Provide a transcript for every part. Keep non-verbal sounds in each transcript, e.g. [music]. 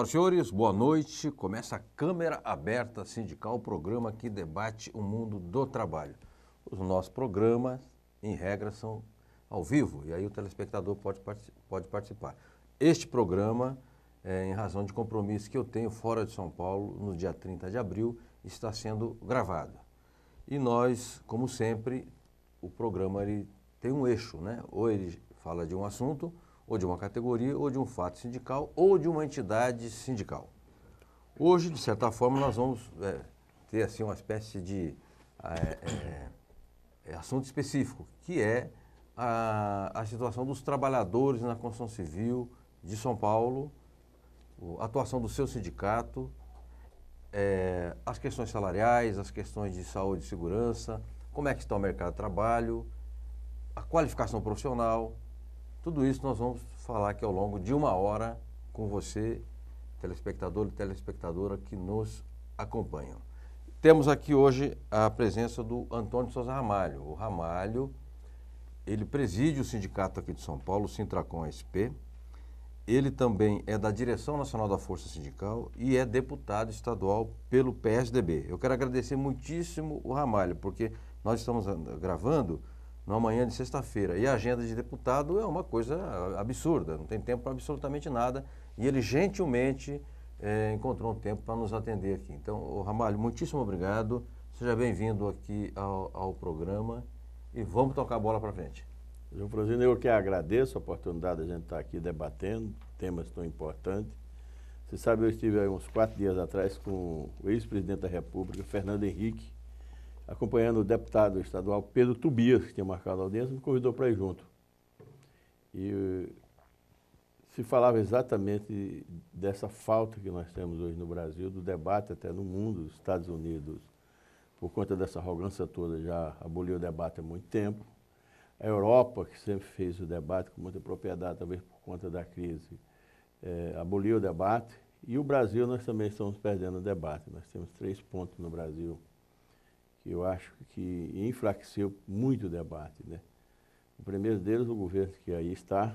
Senhoras e senhores, boa noite. Começa a Câmara Aberta Sindical, o programa que debate o mundo do trabalho. Os nossos programas, em regra, são ao vivo e aí o telespectador pode, pode participar. Este programa, é, em razão de compromisso que eu tenho fora de São Paulo, no dia 30 de abril, está sendo gravado. E nós, como sempre, o programa ele tem um eixo, né? Ou ele fala de um assunto ou de uma categoria, ou de um fato sindical, ou de uma entidade sindical. Hoje, de certa forma, nós vamos é, ter assim uma espécie de ah, é, é, é, assunto específico, que é a, a situação dos trabalhadores na construção civil de São Paulo, a atuação do seu sindicato, é, as questões salariais, as questões de saúde e segurança, como é que está o mercado de trabalho, a qualificação profissional, tudo isso nós vamos falar aqui ao longo de uma hora com você, telespectador e telespectadora que nos acompanham. Temos aqui hoje a presença do Antônio Souza Ramalho. O Ramalho, ele preside o sindicato aqui de São Paulo, Sintracom SP. Ele também é da Direção Nacional da Força Sindical e é deputado estadual pelo PSDB. Eu quero agradecer muitíssimo o Ramalho, porque nós estamos gravando na manhã de sexta-feira. E a agenda de deputado é uma coisa absurda, não tem tempo para absolutamente nada. E ele gentilmente é, encontrou um tempo para nos atender aqui. Então, Ramalho, muitíssimo obrigado. Seja bem-vindo aqui ao, ao, programa e vamos tocar a bola para frente. João Franzino, né? eu que agradeço a oportunidade de a gente estar tá aqui debatendo temas tão importantes. Você sabe, eu estive aí uns quatro dias atrás com o ex-presidente da República, Fernando Henrique, acompanhando o deputado estadual Pedro Tobias, que tinha marcado a audiência, me convidou para ir junto. E se falava exatamente dessa falta que nós temos hoje no Brasil, do debate até no mundo, dos Estados Unidos, por conta dessa arrogância toda, já aboliu o debate há muito tempo. A Europa, que sempre fez o debate com muita propriedade, talvez por conta da crise, é, aboliu o debate. E o Brasil, nós também estamos perdendo o debate. Nós temos três pontos no Brasil que eu acho que enfraqueceu muito o debate, né? O primeiro deles, o governo que aí está,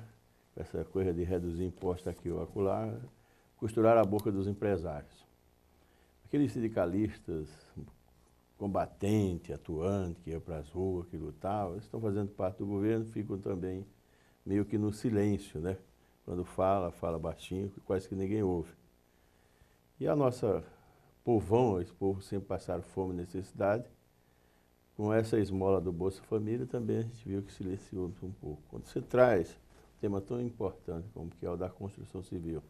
essa coisa de reduzir impostos aqui ou acolá, costurar a boca dos empresários. Aqueles sindicalistas combatente, atuante, que ia para as ruas, que lutavam, eles estão fazendo parte do governo, ficam também meio que no silêncio, né? Quando fala, fala baixinho, quase que ninguém ouve. E a nossa povão, esse povo sempre passaram fome e necessidade, com essa esmola do Bolsa Família também a gente viu que silenciou um pouco. Quando você traz um tema tão importante como que é o da construção civil,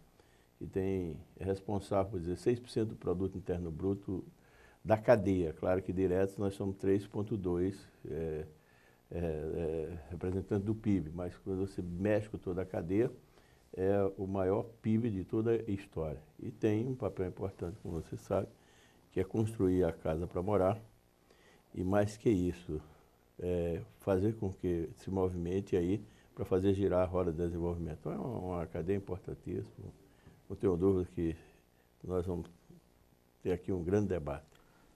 que tem, é responsável por 16% do produto interno bruto da cadeia. Claro que direto nós somos 3,2% é, é, é, representante do PIB, mas quando você mexe com toda a cadeia, é o maior PIB de toda a história. E tem um papel importante, como você sabe, que é construir a casa para morar, e mais que isso, é, fazer com que se movimente aí para fazer girar a roda de desenvolvimento. Então, é uma, uma cadeia importantíssima. Não tenho dúvida que nós vamos ter aqui um grande debate.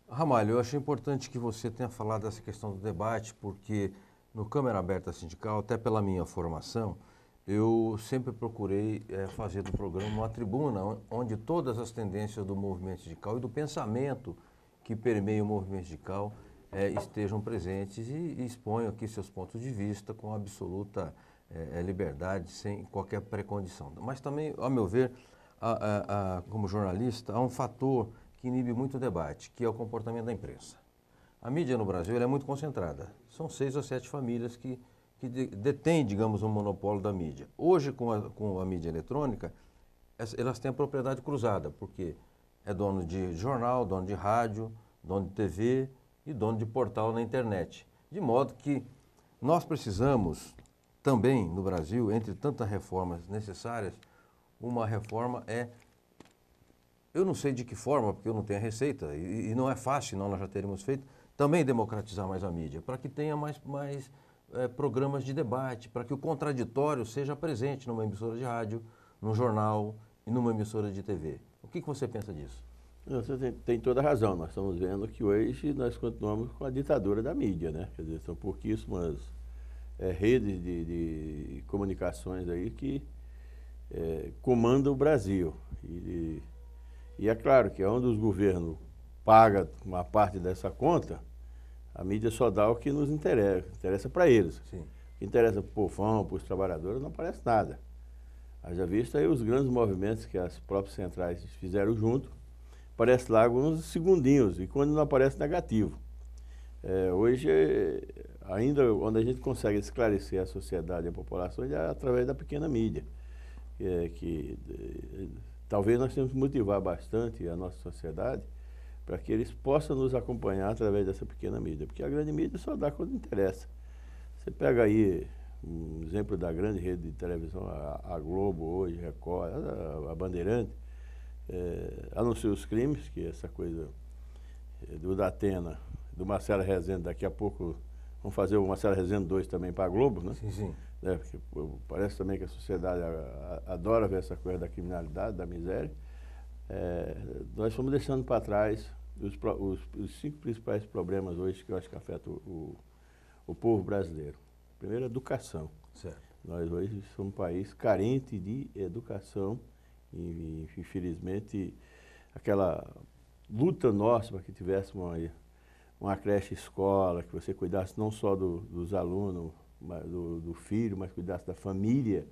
Ramalho, eu achei importante que você tenha falado dessa questão do debate, porque no Câmara Aberta Sindical, até pela minha formação, eu sempre procurei é, fazer do programa uma tribuna onde todas as tendências do movimento sindical e do pensamento que permeia o movimento sindical é, estejam presentes e, e, exponham aqui seus pontos de vista com absoluta é, liberdade, sem qualquer precondição. Mas também, a meu ver, a, a, a, como jornalista, há um fator que inibe muito o debate, que é o comportamento da imprensa. A mídia no Brasil é muito concentrada. São seis ou sete famílias que, que de, detêm, digamos, um monopólio da mídia. Hoje, com a, com a mídia eletrônica, elas têm a propriedade cruzada, porque é dono de jornal, dono de rádio, dono de TV, e dono de portal na internet. De modo que nós precisamos também no Brasil, entre tantas reformas necessárias, uma reforma é. Eu não sei de que forma, porque eu não tenho a receita, e, e não é fácil, senão nós já teríamos feito, também democratizar mais a mídia, para que tenha mais, mais é, programas de debate, para que o contraditório seja presente numa emissora de rádio, num jornal e numa emissora de TV. O que, que você pensa disso? Você tem, tem toda a razão. Nós estamos vendo que hoje nós continuamos com a ditadura da mídia, né? Quer dizer, são pouquíssimas é, redes de, de, comunicações aí que é, comandam o Brasil. E, e, é claro que onde os governos paga uma parte dessa conta, a mídia só dá o que nos interessa, interessa para eles. Sim. O que interessa para o povão, para os trabalhadores, não parece nada. Haja visto aí os grandes movimentos que as próprias centrais fizeram junto aparece lá alguns segundinhos e quando não aparece negativo. É, hoje, ainda onde a gente consegue esclarecer a sociedade e a população é através da pequena mídia, é, que talvez nós temos que motivar bastante a nossa sociedade para que eles possam nos acompanhar através dessa pequena mídia, porque a grande mídia só dá quando interessa. Você pega aí um exemplo da grande rede de televisão, a, a Globo hoje, Record, a, a Bandeirante, eh, não anunciou os crimes, que é essa coisa eh, do Datena, do Marcelo Rezende, daqui a pouco vão fazer o Marcelo Rezende 2 também para a Globo, né? Sim, sim. É, porque, parece também que a sociedade adora ver essa coisa da criminalidade, da miséria. É, nós fomos deixando para trás os, os, os, cinco principais problemas hoje que eu acho que afetam o, o, povo brasileiro. Primeiro, educação. Certo. Nós hoje somos um país carente de educação e, infelizmente, aquela luta nossa para que tivesse uma, uma creche escola, que você cuidasse não só do, dos alunos, do, do, filho, mas cuidasse da família,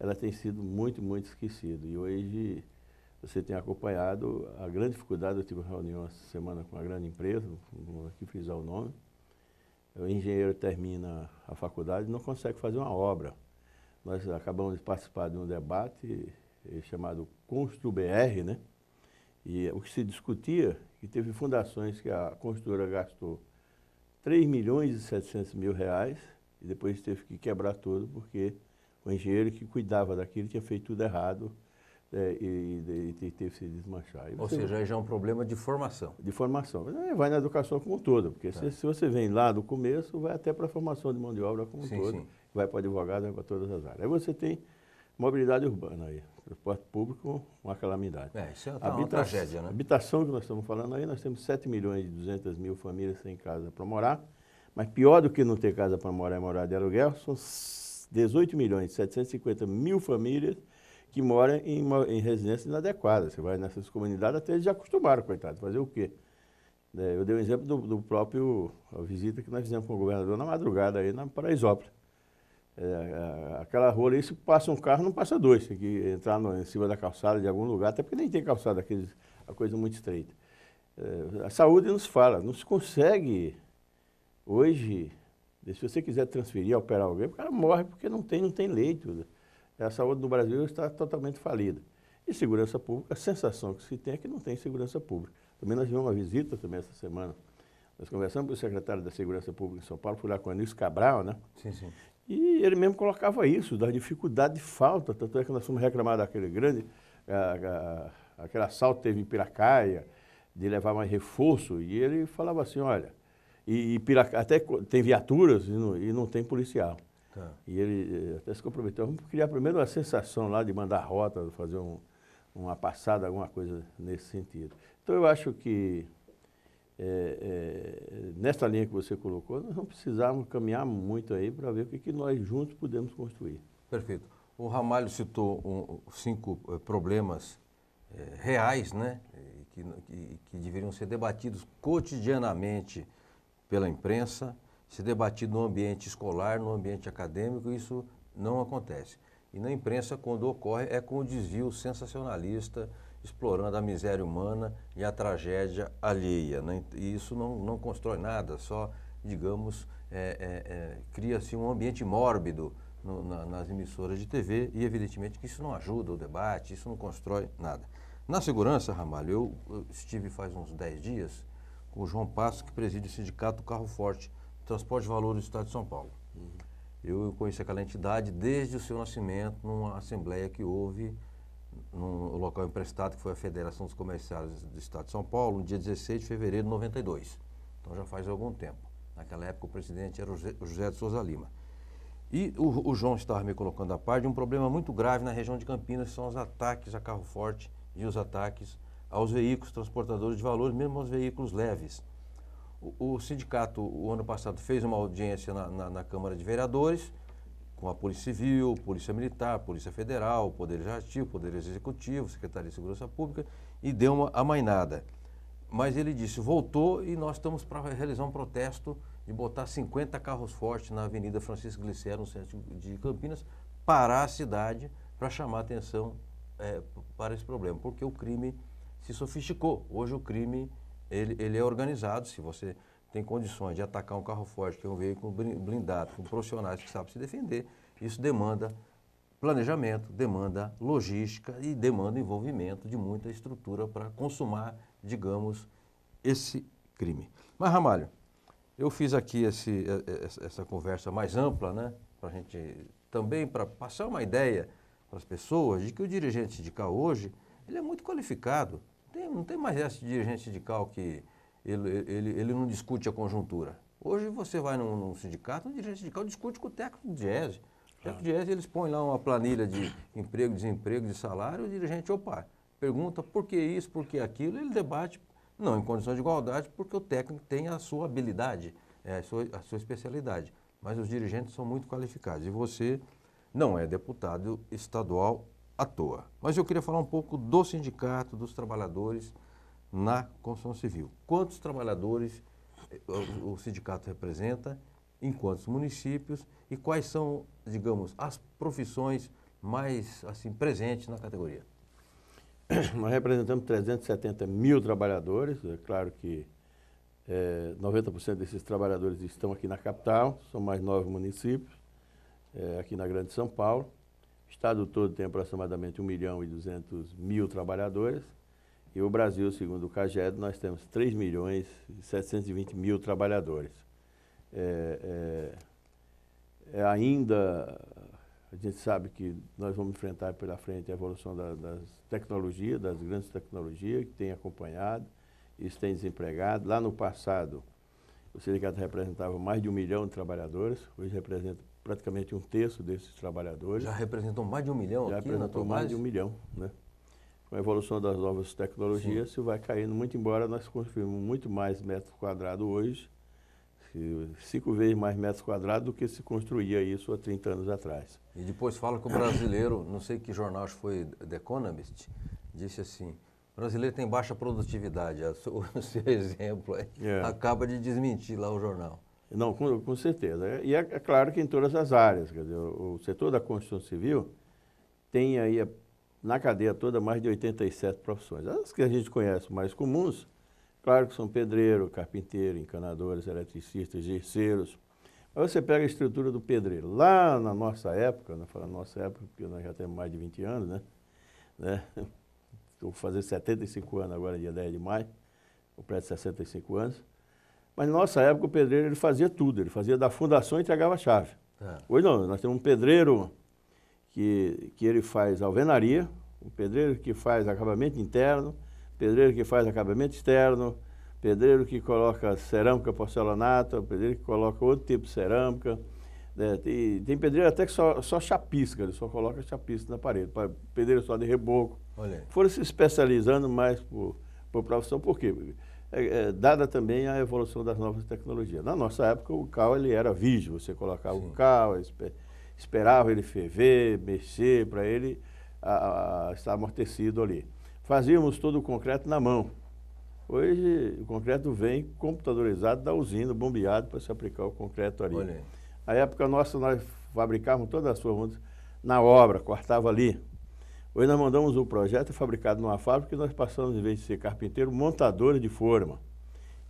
ela tem sido muito, muito esquecida. E hoje você tem acompanhado a grande dificuldade. Eu tive uma reunião essa semana com uma grande empresa, não vou aqui frisar o nome. O engenheiro termina a faculdade e não consegue fazer uma obra. Nós acabamos de participar de um debate é, chamado ConstruBR, né? E o que se discutia, e teve fundações que a construtora gastou 3 milhões e 700 mil reais e depois teve que quebrar tudo porque o engenheiro que cuidava daquilo tinha feito tudo errado é, e, e, e, teve que se desmanchar. Ou seja, já é um problema de formação. De formação. Vai na educação como um todo, porque tá. se, se, você vem lá do começo, vai até para a formação de mão de obra como um todo, sim. vai para advogado, vai para todas as áreas. Aí você tem Mobilidade urbana aí. Transporte público, uma calamidade. É, isso é uma Habita tragédia, né? Habitação que nós estamos falando aí, nós temos 7 milhões e 200 mil famílias sem casa para morar. Mas pior do que não ter casa para morar e morar de aluguel, são 18 milhões e 750 mil famílias que moram em, em residências inadequadas. Você vai nessas comunidades, até eles já acostumaram, coitado, fazer o quê? É, eu dei um exemplo do, do, próprio a visita que nós fizemos com o governador na madrugada aí na Paraisópolis. É, é, aquela rua ali, se passa um carro, não passa dois. Tem que entrar no, em cima da calçada de algum lugar, até porque nem tem calçada, aqueles, a coisa muito estreita. É, a saúde nos fala, não se consegue hoje, se você quiser transferir, operar alguém, o cara morre porque não tem, não tem leito. A saúde no Brasil está totalmente falida. E segurança pública, a sensação que se tem é que não tem segurança pública. Também nós tivemos uma visita também essa semana. Nós conversamos com o secretário da Segurança Pública em São Paulo, fui lá com o Anísio Cabral, né? Sim, sim. E ele mesmo colocava isso, da dificuldade de falta, tanto é que nós fomos reclamar daquele grande, a, eh, a, eh, aquele assalto teve em Piracaia, de levar mais reforço, e ele falava assim, olha, e, e Piracaia, até tem viaturas e não, e não tem policial. Tá. E ele eh, até se comprometeu, vamos criar primeiro uma sensação lá de mandar rota, fazer um, uma passada, alguma coisa nesse sentido. Então eu acho que é, é, linha que você colocou, nós não precisávamos caminhar muito aí para ver o que, que nós juntos podemos construir. Perfeito. O Ramalho citou um, cinco eh, problemas eh, reais, né, que, que, que, deveriam ser debatidos cotidianamente pela imprensa, ser debatido no ambiente escolar, no ambiente acadêmico, isso não acontece. E na imprensa, quando ocorre, é com o desvio sensacionalista, explorando a miséria humana e a tragédia alheia. Né? E isso não, não constrói nada, só, digamos, é, é, é, cria-se um ambiente mórbido no, na, nas emissoras de TV e, evidentemente, que isso não ajuda o debate, isso não constrói nada. Na segurança, Ramalho, eu, eu estive faz uns 10 dias com o João Passo, que preside o Sindicato Carro Forte Transporte de Valor do Estado de São Paulo. Uhum. Eu conheci aquela entidade desde o seu nascimento, numa assembleia que houve num local emprestado que foi a Federação dos Comerciários do Estado de São Paulo, no dia 16 de fevereiro de 92. Então já faz algum tempo. Naquela época o presidente era o José de Souza Lima. E o, o João estava me colocando à parte de um problema muito grave na região de Campinas, que são os ataques a carro forte e os ataques aos veículos transportadores de valores, mesmo aos veículos leves. O, o sindicato, o ano passado, fez uma audiência na, na, na Câmara de Vereadores, com a Polícia Civil, Polícia Militar, Polícia Federal, Poder Legislativo, Poder Executivo, Secretaria de Segurança Pública, e deu uma amainada. Mas ele disse, voltou e nós estamos para realizar um protesto de botar 50 carros fortes na Avenida Francisco Glicério, no centro de Campinas, parar a cidade para chamar atenção é, para esse problema, porque o crime se sofisticou. Hoje o crime ele, ele é organizado, se você tem condições de atacar um carro forte, que é um veículo blindado, com profissionais que sabem se defender, isso demanda planejamento, demanda logística e demanda envolvimento de muita estrutura para consumar, digamos, esse crime. Mas, Ramalho, eu fiz aqui esse, essa conversa mais ampla, né, para a gente também para passar uma ideia para as pessoas de que o dirigente sindical hoje ele é muito qualificado. Tem, não tem mais esse de dirigente sindical que ele, ele, ele não discute a conjuntura. Hoje você vai num, num sindicato, um dirigente sindical discute com o técnico de ESE. O técnico de ESE, eles põem lá uma planilha de emprego, desemprego, de salário, o dirigente, opa, pergunta por que isso, por que aquilo, ele debate, não em condições de igualdade, porque o técnico tem a sua habilidade, é, a, sua, a sua especialidade. Mas os dirigentes são muito qualificados. E você não é deputado estadual à toa. Mas eu queria falar um pouco do sindicato, dos trabalhadores, na construção civil. Quantos trabalhadores eh, o, sindicato representa, em quantos municípios e quais são, digamos, as profissões mais assim presentes na categoria? [coughs] Nós representamos 370 mil trabalhadores, é claro que é, eh, 90% desses trabalhadores estão aqui na capital, são mais nove municípios, é, aqui na Grande São Paulo. O estado todo tem aproximadamente 1 milhão e 200 mil trabalhadores. E o Brasil, segundo o CAGED, nós temos 3 milhões e 720 mil trabalhadores. É, é, é ainda, a gente sabe que nós vamos enfrentar pela frente a evolução da, das tecnologias, das grandes tecnologias que tem acompanhado, isso tem desempregado. Lá no passado, o sindicato representava mais de um milhão de trabalhadores, hoje representa praticamente um terço desses trabalhadores. Já representou mais de um milhão Já aqui representou mais de um milhão, né? com a evolução das novas tecnologias, Sim. isso vai caindo muito, embora nós construímos muito mais metros quadrado hoje, cinco vezes mais metros quadrados do que se construía isso há 30 anos atrás. E depois fala que o brasileiro, não sei que jornal, foi The Economist, disse assim, o brasileiro tem baixa produtividade, [laughs] o seu exemplo aí é. acaba de desmentir lá o jornal. Não, com, com certeza. E é, é, claro que em todas as áreas, quer dizer, o, o setor da construção civil tem aí a na cadeia toda mais de 87 profissões. As que a gente conhece mais comuns, claro que são pedreiro, carpinteiro, encanadores, eletricistas, gerceiros. Aí você pega a estrutura do pedreiro. Lá na nossa época, não né, falo nossa época porque nós já temos mais de 20 anos, né? né? Estou fazendo 75 anos agora, dia 10 de maio, completo 65 anos. Mas na nossa época o pedreiro ele fazia tudo, ele fazia da fundação e entregava a chave. É. Hoje não, nós temos um pedreiro que, que ele faz alvenaria, o pedreiro que faz acabamento interno, pedreiro que faz acabamento externo, pedreiro que coloca cerâmica porcelanato, pedreiro que coloca outro tipo de cerâmica. Né? Tem, tem, pedreiro até que só, só chapisca, ele só coloca chapisca na parede. Pedreiro só de reboco. Olha. Foram se especializando mais por, por profissão, por quê? É, é, dada também a evolução das novas tecnologias. Na nossa época, o cal ele era vídeo, você colocava Sim. o cal, a espécie esperava ele ferver, mexer, para ele a, a, estar amortecido ali. Fazíamos todo o concreto na mão. Hoje o concreto vem computadorizado da usina, bombeado para se aplicar o concreto ali. Na A época nossa, nós fabricávamos todas as formas na obra, cortava ali. Hoje nós mandamos o um projeto fabricado numa fábrica e nós passamos, em vez de ser carpinteiro, montador de forma.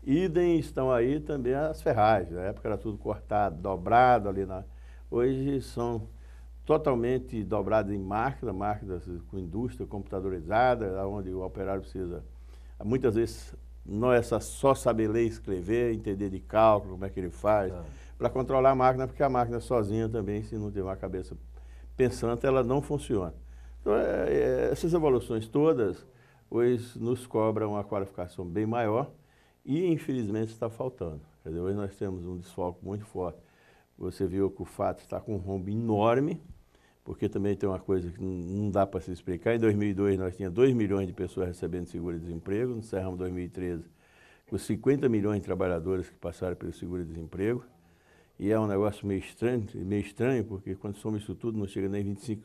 Idem estão aí também as ferragens. Na época era tudo cortado, dobrado ali na, hoje são totalmente dobradas em máquina, máquinas com indústria computadorizada, onde o operário precisa, muitas vezes, não é só saber ler e escrever, entender de cálculo, como é que ele faz, ah. para controlar a máquina, porque a máquina sozinha também, se não tiver uma cabeça pensante, ela não funciona. Então, é, é essas evoluções todas, hoje nos cobram uma qualificação bem maior e, infelizmente, está faltando. Dizer, hoje nós temos um desfoque muito forte você viu que o fato está com um rombo enorme, porque também tem uma coisa que não dá para se explicar. Em 2002, nós tínhamos 2 milhões de pessoas recebendo seguro-desemprego, encerramos 2013 com 50 milhões de trabalhadores que passaram pelo seguro-desemprego. E é um negócio meio estranho, meio estranho, porque quando soma isso tudo, não chega nem 25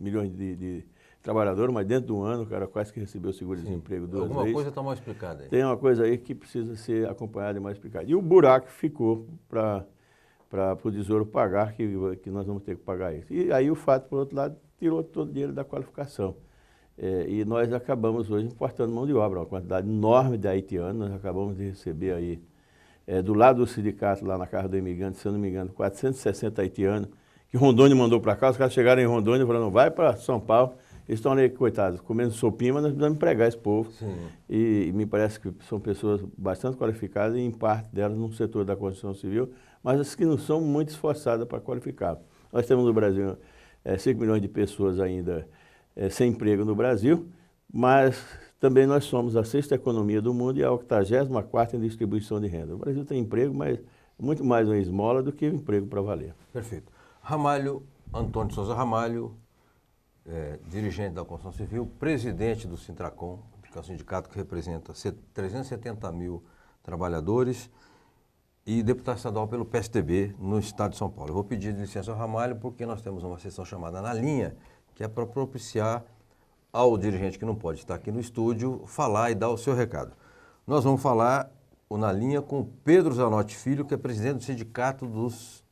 milhões de, de trabalhadores, mas dentro de um ano o cara quase que recebeu seguro-desemprego duas Alguma vezes. coisa está mal explicada aí. Tem uma coisa aí que precisa ser acompanhada e mais explicada. E o buraco ficou para para o Tesouro pagar, que, que nós vamos ter que pagar isso. E aí o fato, por outro lado, tirou todo o dinheiro da qualificação. É, e nós acabamos hoje importando mão de obra, uma quantidade enorme de haitianos. Nós acabamos de receber aí, é, do lado do sindicato, lá na Casa do Imigrante, se eu não me engano, 460 haitianos, que Rondônia mandou para cá. Os caras chegaram em Rondônia e falaram, vai para São Paulo. Eles estão ali, coitados, comendo sopinha, mas nós precisamos empregar esse povo. E, e, me parece que são pessoas bastante qualificadas e, em parte delas, no setor da construção civil, mas as que não são muito esforçadas para qualificar. Nós temos no Brasil é, eh, 5 milhões de pessoas ainda é, sem emprego no Brasil, mas também nós somos a sexta economia do mundo e a 84 em distribuição de renda. O Brasil tem emprego, mas muito mais uma esmola do que um emprego para valer. Perfeito. Ramalho, Antônio Souza Ramalho, é, dirigente da Constituição Civil, presidente do Sintracom, que é o sindicato que representa 370 mil trabalhadores e deputado estadual pelo PSDB no estado de São Paulo. Eu vou pedir licença ao Ramalho porque nós temos uma sessão chamada Na Linha, que é para propiciar ao dirigente que não pode estar aqui no estúdio falar e dar o seu recado. Nós vamos falar o Na Linha com Pedro Zanotti Filho, que é presidente do Sindicato dos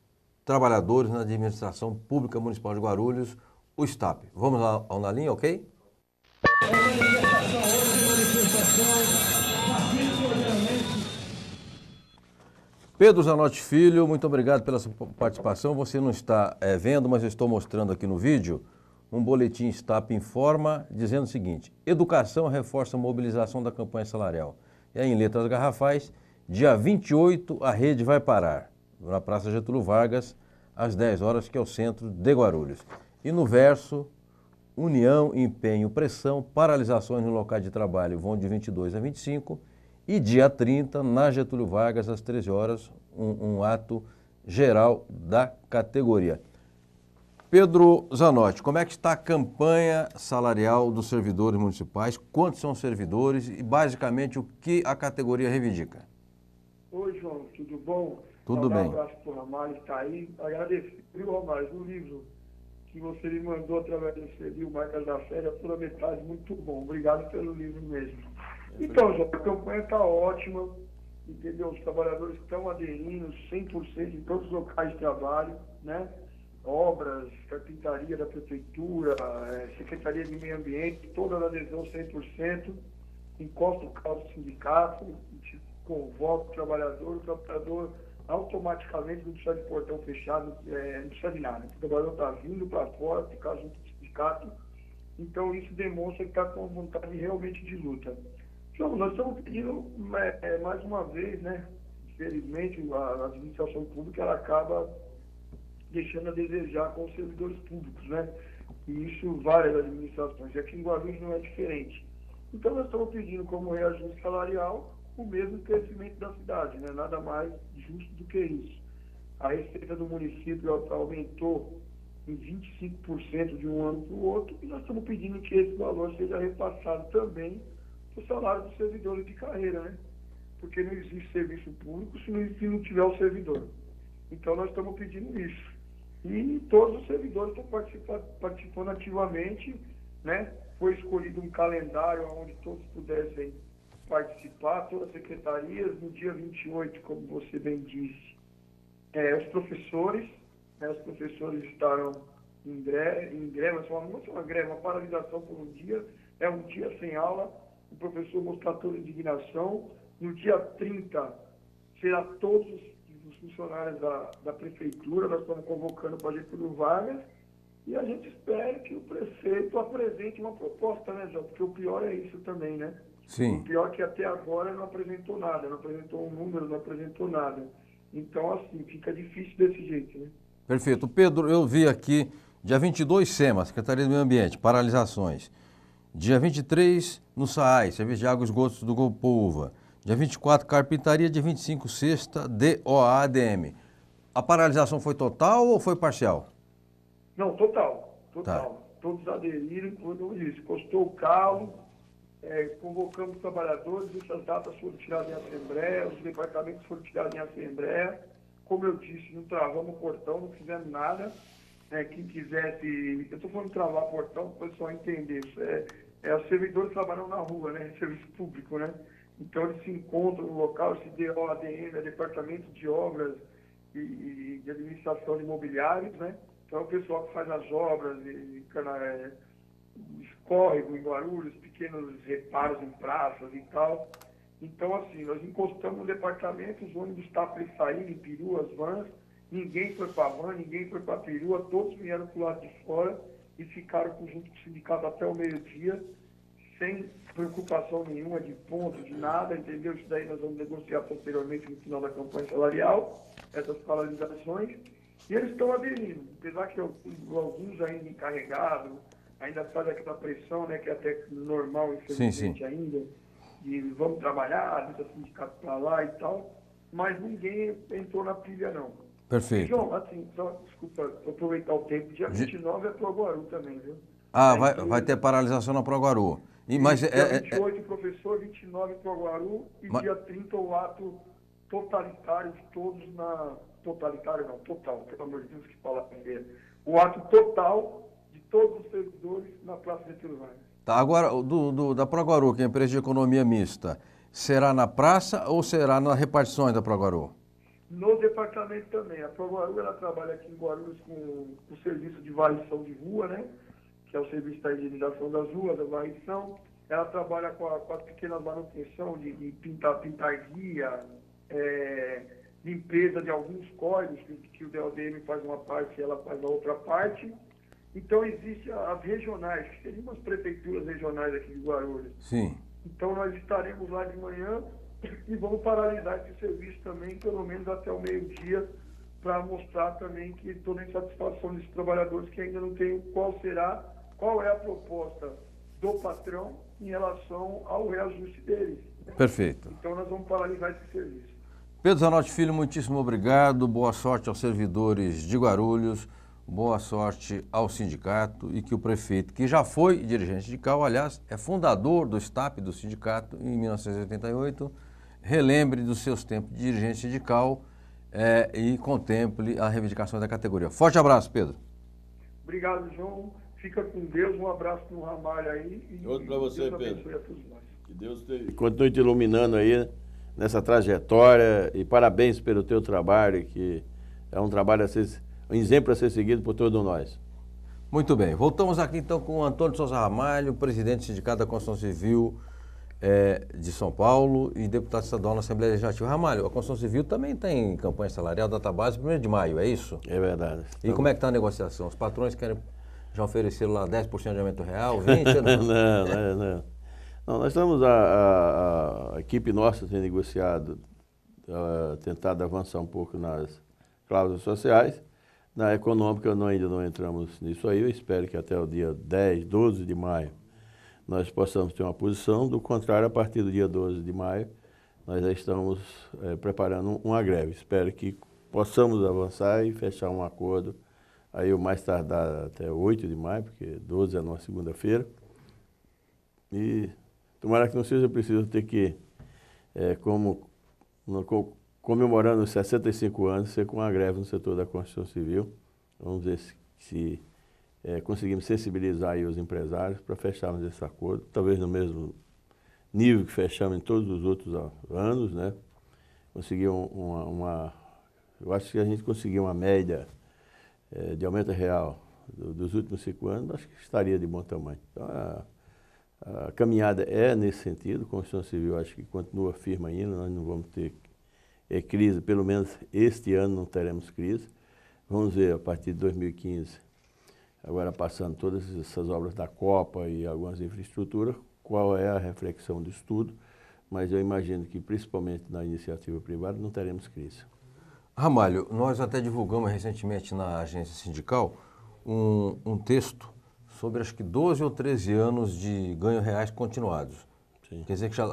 Trabalhadores na Administração Pública Municipal de Guarulhos, o STAP. Vamos lá ao Na Linha, ok? Pedro Zanotti Filho, muito obrigado pela sua participação. Você não está é, vendo, mas eu estou mostrando aqui no vídeo um boletim STAP informa dizendo o seguinte: Educação reforça a mobilização da campanha salarial. É em letras garrafais, dia 28 a rede vai parar na Praça Getúlio Vargas às 10 horas, que é o centro de Guarulhos. E no verso, União, empenho, pressão, paralisações no local de trabalho vão de 22 a 25 e dia 30, na Getúlio Vargas, às 13 horas, um, um ato geral da categoria. Pedro Zanotti, como é que está a campanha salarial dos servidores municipais? Quantos são servidores e, basicamente, o que a categoria reivindica? Oi, João, tudo bom? Tudo bem. Um abraço para o Ramalho, está aí. Agradecer, viu, Ramalho, no livro que você me mandou através do Serviço Marcas da Série, a metade, muito bom. Obrigado pelo livro mesmo. Então, a campanha está ótima, entendeu? Os trabalhadores estão aderindo 100% em todos os locais de trabalho, né? Obras, carpintaria da prefeitura, é, secretaria de meio ambiente, toda a adesão 100%. Encosta o caso do sindicato, convoca o trabalhador, o trabalhador automaticamente não precisa de portão fechado, é, não precisa de nada. O trabalhador está vindo para fora, ficar junto do sindicato. Então, isso demonstra que está com vontade realmente de luta. João, então, nós estamos pedindo é, é, mais uma vez, né? Infelizmente, a administração pública ela acaba deixando a desejar com os servidores públicos, né? E isso várias administrações. E aqui em Guarulhos não é diferente. Então, nós estamos pedindo como reajuste salarial o mesmo crescimento da cidade, né? Nada mais justo do que isso. A receita do município aumentou em 25% de um ano para o outro, e nós estamos pedindo que esse valor seja repassado também o salário dos servidores de carreira, né? Porque não existe serviço público se não, tiver o servidor. Então nós estamos pedindo isso. E todos os servidores estão participando, participando ativamente, né? Foi escolhido um calendário onde todos pudessem participar, todas as secretarias, no dia 28, como você bem disse. É, os professores, né, os professores estarão em greve, em greve, uma, uma greve, uma paralisação por um dia, é um dia sem aula, o professor mostrar toda a indignação. No dia 30, será todos os funcionários da, da prefeitura, nós estamos convocando para Getúlio Vargas, e a gente espera que o prefeito apresente uma proposta, né, João? Porque o pior é isso também, né? Sim. O pior é que até agora não apresentou nada, não apresentou um número, não apresentou nada. Então, assim, fica difícil desse jeito, né? Perfeito. Pedro, eu vi aqui, dia 22, SEMA, Secretaria do Meio Ambiente, paralisações. Dia 23, no Saai, Serviço de Água e Esgotos do Golpova. Dia 24, Carpintaria. Dia 25, Sexta, DOADM. A paralisação foi total ou foi parcial? Não, total. Tá. Total. Tá. Todos aderiram, como eu disse, postou o carro, é, convocamos os trabalhadores, essas datas foram tiradas em assembleia, os departamentos foram tirados em assembleia. Como eu disse, não travamos o portão, não fizemos nada. É, quem quisesse. Eu estou falando travar o portão, para o pessoal entender. Isso é é, os servidores trabalham na rua, né? Serviço público, né? Então eles se encontram no local, se deu ADM, é Departamento de Obras e, e, de Administração de Imobiliários, né? Então é o pessoal que faz as obras, e, é, em Guarulhos, pequenos reparos em praças e tal. Então, assim, nós encostamos no departamento, os ônibus estavam para sair em peruas, vans, ninguém foi para a van, ninguém foi para a perua, todos vieram para o lado de fora e ficaram junto com o sindicato até o meio-dia, sem preocupação nenhuma de ponto, de nada, entendeu? Isso daí nós vamos negociar posteriormente no final da campanha salarial, essas paralisações. E eles estão aderindo, apesar que alguns ainda encarregados, ainda faz aquela pressão, né, que é até normal, infelizmente, sim, sim. ainda, de vamos trabalhar, deixa o sindicato para lá e tal, mas ninguém entrou na pilha, não. Perfeito. João, assim, só, desculpa, aproveitar o tempo, dia 29 é Proguaru também, viu? Ah, é, vai, vai ter paralisação na Proguaru. E, mas, é, dia é, 28, é, professor, 29 Proguaru e é mas... dia 30 é o ato totalitário de todos na... Totalitário não, total, pelo amor de Deus que fala primeiro. O ato total de todos os servidores na Praça Getúlio Vargas. Tá, agora, do, do, da Proguaru, que é a empresa de economia mista, será na praça ou será nas repartições da Proguaru? no departamento também. A Proguaru ela trabalha aqui em Guarulhos com o serviço de varrição de rua, né? Que é o serviço da higienização das ruas, da varrição. Ela trabalha com, a, com as pequenas manutenções de, de pintar, guia, é, limpeza de alguns códigos, que, que o DLDM faz uma parte e ela faz a outra parte. Então, existem as regionais, que seriam as prefeituras regionais aqui de Guarulhos. Sim. Então, nós estaremos lá de manhã e vão paralisar esse serviço também, pelo menos até o meio-dia, para mostrar também que toda a insatisfação desses trabalhadores que ainda não tem qual será, qual é a proposta do patrão em relação ao reajuste deles. Perfeito. Então nós vamos paralisar esse serviço. Pedro Zanotti Filho, muitíssimo obrigado. Boa sorte aos servidores de Guarulhos, boa sorte ao sindicato e que o prefeito, que já foi dirigente de CAL, aliás, é fundador do STAP, do sindicato, em 1988, relembre dos seus tempos de dirigente sindical é, e contemple a reivindicação da categoria. Forte abraço, Pedro. Obrigado, João. Fica com Deus. Um abraço no Ramalho aí. E, Outro para você, Deus Pedro. Que Deus te... continue te iluminando aí nessa trajetória e parabéns pelo teu trabalho, que é um trabalho a ser, um exemplo a ser seguido por todos nós. Muito bem, voltamos aqui então com o Antônio Souza Ramalho, presidente do Sindicato da Construção Civil é, de São Paulo e deputado estadual na Assembleia Legislativa. Ramalho, a construção civil também tem campanha salarial, data base, 1 de maio, é isso? É verdade. E então... como é que está a negociação? Os patrões querem já ofereceram lá 10% de aumento real, 20%? [laughs] não, não, não. não nós estamos, a, a, a, equipe nossa tem negociado, uh, tentado avançar um pouco nas cláusulas sociais. Na econômica, nós ainda não entramos nisso aí. Eu espero que até o dia 10, 12 de maio nós possamos ter uma posição, do contrário, a partir do dia 12 de maio, nós já estamos é, preparando uma greve. Espero que possamos avançar e fechar um acordo, aí o mais tardar até 8 de maio, porque 12 é a nossa segunda-feira. E tomara que não seja preciso ter que, é, como no, comemorando os 65 anos, ser com uma greve no setor da construção civil. Vamos ver se, se é, conseguimos sensibilizar os empresários para fecharmos esse acordo, talvez no mesmo nível que fechamos em todos os outros ah, anos, né? Conseguiu uma, uma eu acho que a gente conseguiu uma média é, de aumento real do, dos últimos cinco anos, acho que estaria de bom tamanho. Então, a, a caminhada é nesse sentido, a Constituição Civil acho que continua firme ainda, nós não vamos ter é, crise, pelo menos este ano não teremos crise. Vamos ver, a partir de 2015, agora passando todas essas obras da Copa e algumas infraestruturas, qual é a reflexão do estudo, mas eu imagino que principalmente na iniciativa privada não teremos crise. Ramalho, nós até divulgamos recentemente na agência sindical um, um texto sobre acho que 12 ou 13 anos de ganhos reais continuados. Sim. Quer dizer que já,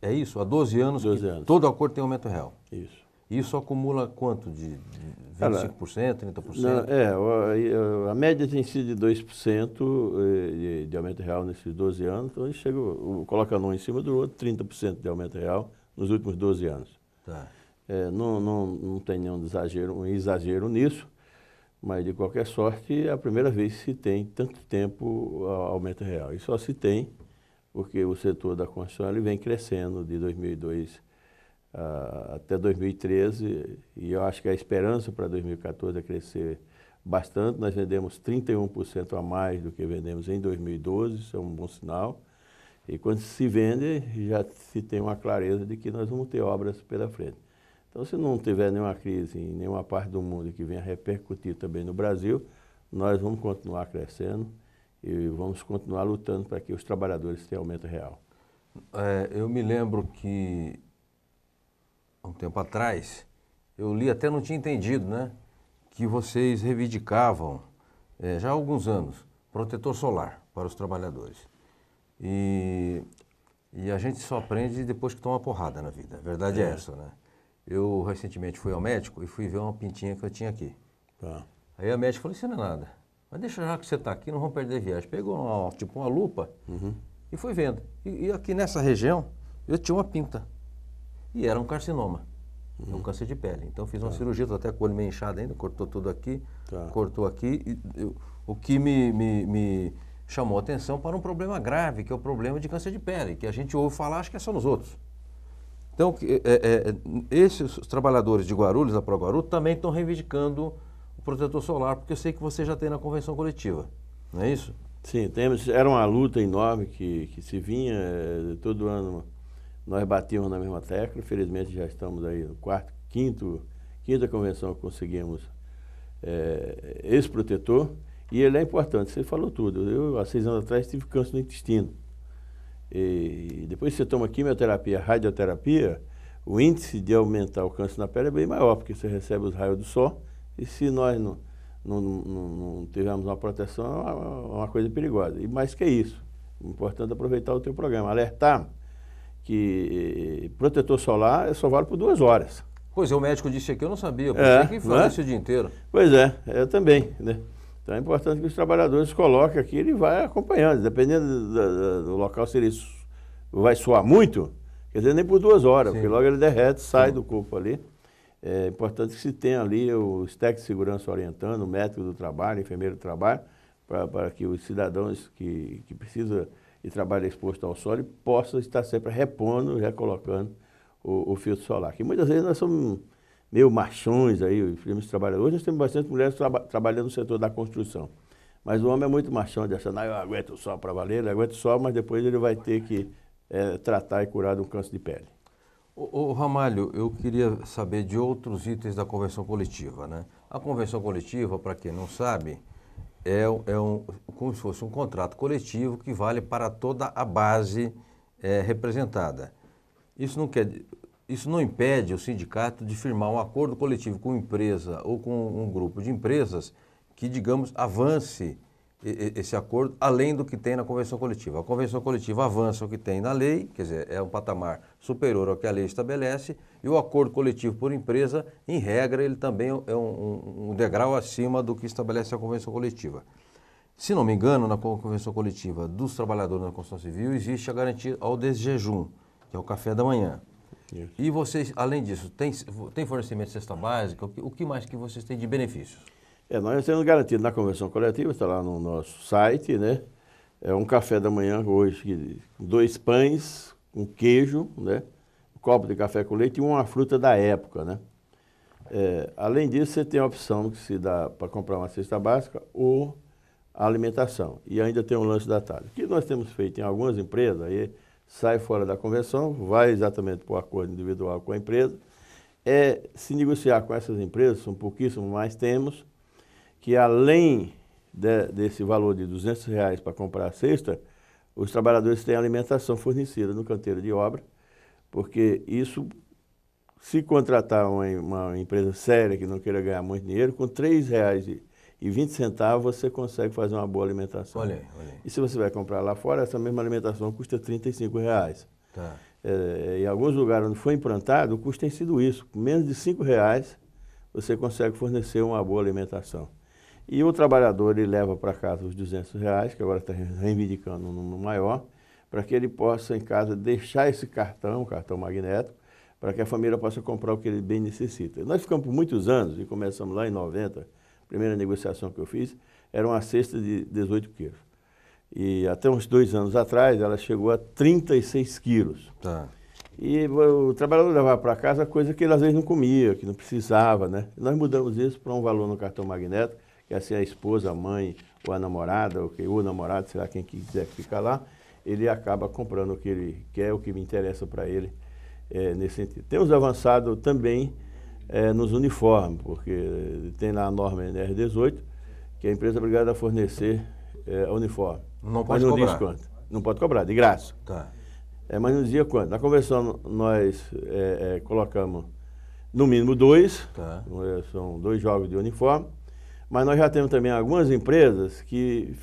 é, é isso? Há 12 anos, 12 anos. todo acordo tem aumento real. Isso. Isso acumula quanto? De 25%, 30%? é, a, média tem sido de 2% eh, de, de aumento real nesses 12 anos. Então, a gente chega, coloca um em cima do outro, 30% de aumento real nos últimos 12 anos. Tá. É, não, não, não tem nenhum exagero, um exagero nisso, mas de qualquer sorte é a primeira vez que se tem tanto tempo aumento real. E só se tem porque o setor da construção ele vem crescendo de 2002 uh, até 2013 e eu acho que a esperança para 2014 é crescer bastante. Nós vendemos 31% a mais do que vendemos em 2012, isso é um bom sinal. E quando se vende, já se tem uma clareza de que nós vamos ter obras pela frente. Então, se não tiver nenhuma crise em nenhuma parte do mundo que venha repercutir também no Brasil, nós vamos continuar crescendo e vamos continuar lutando para que os trabalhadores tenham aumento real. É, eu me lembro que um tempo atrás, eu li até não tinha entendido, né? Que vocês reivindicavam, é, já há alguns anos, protetor solar para os trabalhadores. E, e a gente só aprende depois que toma porrada na vida. A verdade é, é essa, né? Eu recentemente fui ao médico e fui ver uma pintinha que eu tinha aqui. Tá. Aí a médica falou: Isso não é nada. Mas deixa já que você está aqui, não vamos perder viagem. Pegou uma, tipo uma lupa uhum. e foi vendo. E, e aqui nessa região eu tinha uma pinta. E era um carcinoma, é uhum. um câncer de pele. Então fiz uma tá. cirurgia, estou até com o olho meio inchado ainda, cortou tudo aqui, tá. cortou aqui. Eu, o que me, me, me chamou atenção para um problema grave, que é o problema de câncer de pele, que a gente ouve falar, acho que é só nos outros. Então, é, é, é, esses trabalhadores de Guarulhos, da ProGuaru, também estão reivindicando o protetor solar, porque eu sei que você já tem na convenção coletiva, não é isso? Sim, temos, era uma luta enorme que, que se vinha eh, todo ano nós batíamos na mesma tecla, felizmente já estamos aí no quarto, quinto, quinta convenção que conseguimos é, esse protetor, e ele é importante, você falou tudo. Eu, há seis anos atrás, tive câncer no intestino. E depois que você toma quimioterapia, radioterapia, o índice de aumentar o câncer na pele é bem maior, porque você recebe os raios do sol, e se nós não, não, não, não tivermos uma proteção, é uma, é uma coisa perigosa. E mais que isso, é importante aproveitar o teu programa, alertar que eh, protetor solar só vale por duas horas. Pois é, o médico disse aqui, eu não sabia, por é, que fazia é? isso o dia inteiro. Pois é, eu também, né? Então é importante que os trabalhadores coloquem aqui, ele vai acompanhando, dependendo do, do, do local, se ele vai suar muito, quer dizer, nem por duas horas, Sim. porque logo ele derrete, sai Sim. do corpo ali. É importante que se tenha ali o STEC de segurança orientando, o médico do trabalho, o enfermeiro do trabalho, para que os cidadãos que, que precisam e trabalha exposto ao sol, ele possa estar sempre repondo, recolocando o, o filtro solar. Que muitas vezes nós somos meio machões aí, os filmes trabalham. Hoje nós temos bastante mulheres traba trabalhando no setor da construção. Mas o homem é muito machão dessa, não, eu aguento o sol para valer, ele aguenta o sol, mas depois ele vai ter que é, tratar e curar de um câncer de pele. O Ramalho, eu queria saber de outros itens da convenção coletiva, né? A convenção coletiva, para quem não sabe, é, é, é um, como se fosse um contrato coletivo que vale para toda a base é, representada. Isso não, quer, isso não impede o sindicato de firmar um acordo coletivo com empresa ou com um grupo de empresas que, digamos, avance esse acordo, além do que tem na convenção coletiva. A convenção coletiva avança o que tem na lei, quer dizer, é um patamar superior ao que a lei estabelece, e o acordo coletivo por empresa, em regra, ele também é um, um degrau acima do que estabelece a convenção coletiva. Se não me engano, na convenção coletiva dos trabalhadores da construção civil existe a garantia ao desjejum, que é o café da manhã. Isso. E vocês, além disso, tem, tem fornecimento de cesta básica? O que, o que mais que vocês têm de benefícios? É, nós temos garantido na convenção coletiva, está lá no nosso site, né? É um café da manhã hoje, dois pães, um queijo, né? Um copo de café com leite e uma fruta da época, né? É, além disso, você tem a opção que se dá para comprar uma cesta básica ou a alimentação. E ainda tem um lanche da tarde. O que nós temos feito em algumas empresas, aí sai fora da convenção, vai exatamente para o acordo individual com a empresa, é se negociar com essas empresas, são pouquíssimas, mas temos, que além de, desse valor de 200 reais para comprar a cesta, os trabalhadores têm alimentação fornecida no canteiro de obra, porque isso, se contratar uma, uma empresa séria que não queira ganhar muito dinheiro, com R$ reais e, e 20 centavos você consegue fazer uma boa alimentação. Olha, olha. E se você vai comprar lá fora, essa mesma alimentação custa R$ 35. Reais. Tá. É, em alguns lugares onde foi implantado, o custo tem sido isso. Com menos de R$ reais você consegue fornecer uma boa alimentação. E o trabalhador ele leva para casa os 200 reais, que agora está reivindicando um número maior, para que ele possa em casa deixar esse cartão, cartão magnético, para que a família possa comprar o que ele bem necessita. Nós ficamos por muitos anos, e começamos lá em 90, a primeira negociação que eu fiz, era uma cesta de 18 quilos. E até uns dois anos atrás, ela chegou a 36 quilos. Tá. E o trabalhador levava para casa coisa que ele às vezes não comia, que não precisava, né? Nós mudamos isso para um valor no cartão magnético, quer ser a esposa, a mãe ou a namorada, ou, o namorado, será quem quiser ficar lá, ele acaba comprando o que ele quer, o que me interessa para ele é, nesse sentido. Temos avançado também é, nos uniformes, porque eh, tem lá a norma NR18, que a empresa é obrigada a fornecer é, uniforme. Não pode mas não cobrar. diz quanto. Não pode cobrar, de graça. Tá. É, mas não dizia quanto. Na convenção nós colocamos no mínimo dois, tá. são dois jogos de uniforme, mas nós já temos também algumas empresas que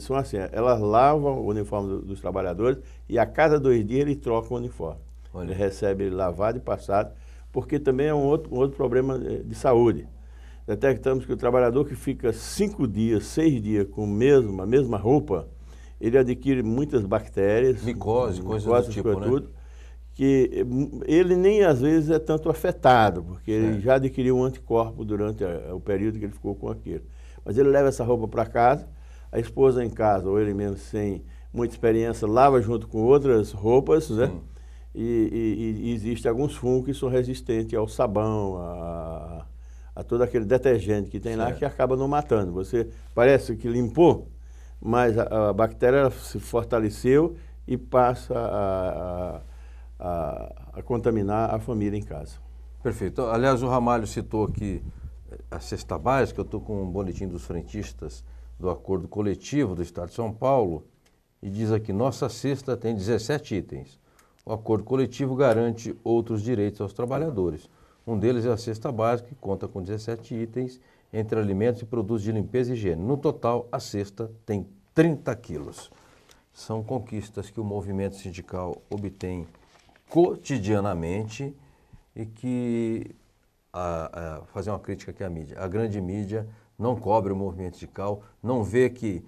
são assim, elas lavam o uniforme dos trabalhadores e a cada dois dias ele troca o uniforme. Olha. Ele recebe lavado e passado, porque também é um outro, um outro problema eh, de saúde. Detectamos que o trabalhador que fica cinco dias, seis dias com mesmo, a mesma roupa, ele adquire muitas bactérias. Micose, coisas do tipo, né? tudo que eh, ele nem às vezes é tanto afetado, porque ele é. já adquiriu um anticorpo durante a, o período que ele ficou com aquilo. Mas ele leva essa roupa para casa, a esposa em casa, ou ele mesmo sem muita experiência, lava junto com outras roupas, né? Hum. E, e, e existem alguns fungos que são resistentes ao sabão, a, a todo aquele detergente que tem certo. lá que acaba não matando. Você parece que limpou, mas a, a bactéria se fortaleceu e passa a, a a, a contaminar a família em casa. Perfeito. Aliás, o Ramalho citou aqui eh, a cesta básica, eu estou com um boletim dos frentistas do acordo coletivo do Estado de São Paulo e diz aqui: nossa cesta tem 17 itens. O acordo coletivo garante outros direitos aos trabalhadores. Um deles é a cesta básica, que conta com 17 itens, entre alimentos e produtos de limpeza e higiene. No total, a cesta tem 30 quilos. São conquistas que o movimento sindical obtém cotidianamente e que, a, a, fazer uma crítica aqui à mídia, a grande mídia não cobre o movimento sindical, não vê que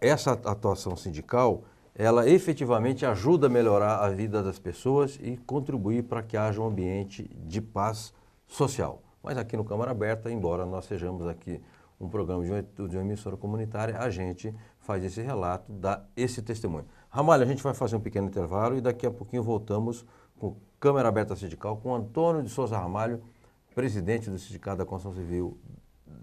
essa atuação sindical, ela efetivamente ajuda a melhorar a vida das pessoas e contribuir para que haja um ambiente de paz social. Mas aqui no Câmara Aberta, embora nós sejamos aqui um programa de uma, emissora comunitária, a gente faz esse relato, dá esse testemunho. Ramalho, a gente vai fazer um pequeno intervalo e daqui a pouquinho voltamos com Câmara Aberta Sindical, com Antônio de Souza Ramalho, presidente do Sindicato da Construção Civil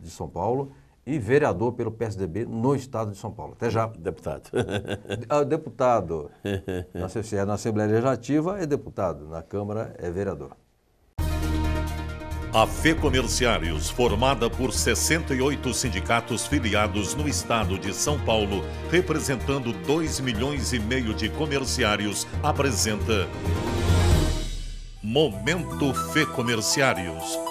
de São Paulo e vereador pelo PSDB no estado de São Paulo. Até já. Deputado. [laughs] Ah, deputado. Na Assembleia Legislativa é deputado, na Câmara é vereador. A Comerciários, formada por 68 sindicatos filiados no estado de São Paulo, representando 2 milhões e meio de comerciários, apresenta Momento Comerciários.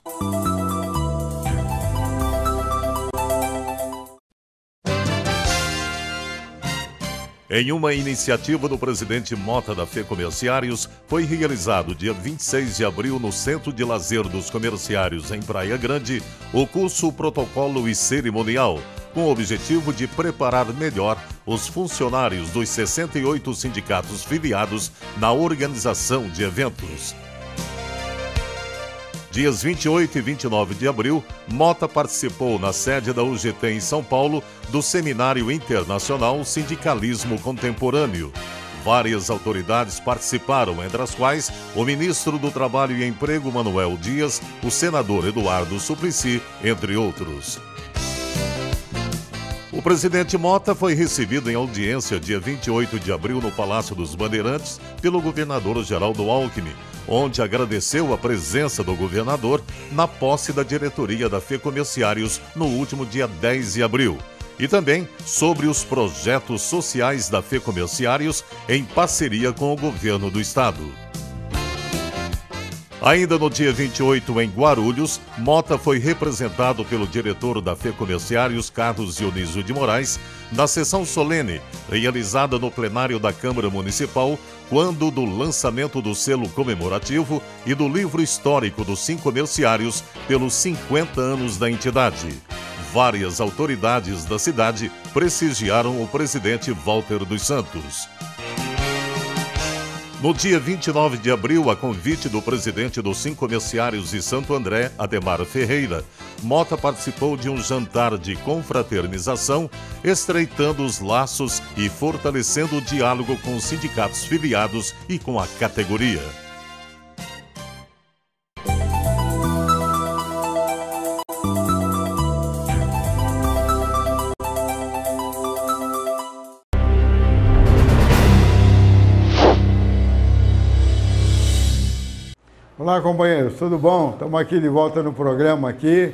Em uma iniciativa do presidente Mota da Fê Comerciários, foi realizado dia 26 de abril no Centro de Lazer dos Comerciários, em Praia Grande, o curso Protocolo e Cerimonial, com o objetivo de preparar melhor os funcionários dos 68 sindicatos filiados na organização de eventos. Dias 28 e 29 de abril, Mota participou na sede da UGT em São Paulo do Seminário Internacional Sindicalismo Contemporâneo. Várias autoridades participaram, entre as quais o ministro do Trabalho e Emprego Manuel Dias, o senador Eduardo Suplicy, entre outros. O presidente Mota foi recebido em audiência dia 28 de abril no Palácio dos Bandeirantes pelo governador Geraldo Alckmin, onde agradeceu a presença do governador na posse da diretoria da Fê Comerciários no último dia 10 de abril. E também sobre os projetos sociais da Fê Comerciários em parceria com o governo do estado. Ainda no dia 28, em Guarulhos, Mota foi representado pelo diretor da Fê Comerciários, Carlos Dionísio de Moraes, na sessão solene, realizada no plenário da Câmara Municipal, quando do lançamento do selo comemorativo e do livro histórico dos cinco comerciários pelos 50 anos da entidade. Várias autoridades da cidade prestigiaram o presidente Walter dos Santos. No dia 29 de abril, a convite do presidente dos Cinco Comerciários de Santo André, Ademar Ferreira, Mota participou de um jantar de confraternização, estreitando os laços e fortalecendo o diálogo com os sindicatos filiados e com a categoria. Olá, companheiros, tudo bom? Estamos aqui de volta no programa aqui,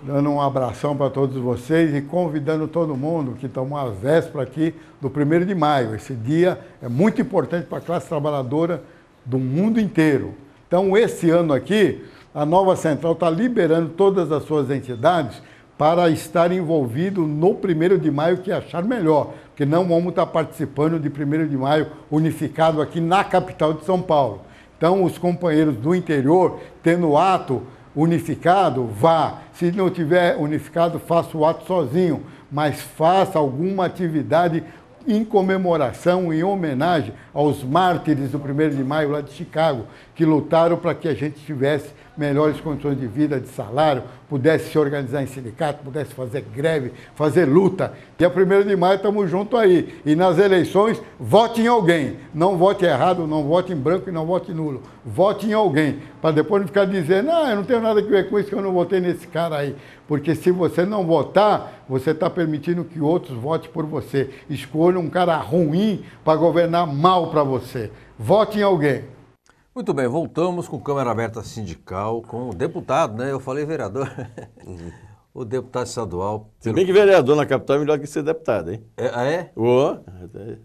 dando um abração para todos vocês e convidando todo mundo que está uma véspera aqui do 1 de maio. Esse dia é muito importante para a classe trabalhadora do mundo inteiro. Então, esse ano aqui, a nova central está liberando todas as suas entidades para estar envolvido no 1 de maio que achar melhor, porque não vamos estar tá participando de 1 de maio unificado aqui na capital de São Paulo. Então, os companheiros do interior, tendo ato unificado, vá. Se não tiver unificado, faça o ato sozinho, mas faça alguma atividade em comemoração, em homenagem aos mártires do 1 de maio lá de Chicago, que lutaram para que a gente tivesse melhores condições de vida, de salário, pudesse se organizar em sindicato, pudesse fazer greve, fazer luta. Dia 1 de maio estamos junto aí. E nas eleições, vote em alguém. Não vote errado, não vote em branco e não vote nulo. Vote em alguém. Para depois não ficar dizendo, não, ah, eu não tenho nada a ver com isso que eu não votei nesse cara aí. Porque se você não votar, você está permitindo que outros votem por você. Escolha um cara ruim para governar mal para você. Vote em alguém. Muito bem, voltamos com Câmara Aberta Sindical, com o deputado, né? Eu falei vereador. Uhum. [laughs] o deputado estadual. Pelo... Se bem que vereador na capital é melhor que ser deputado, hein? É, ah, é? O,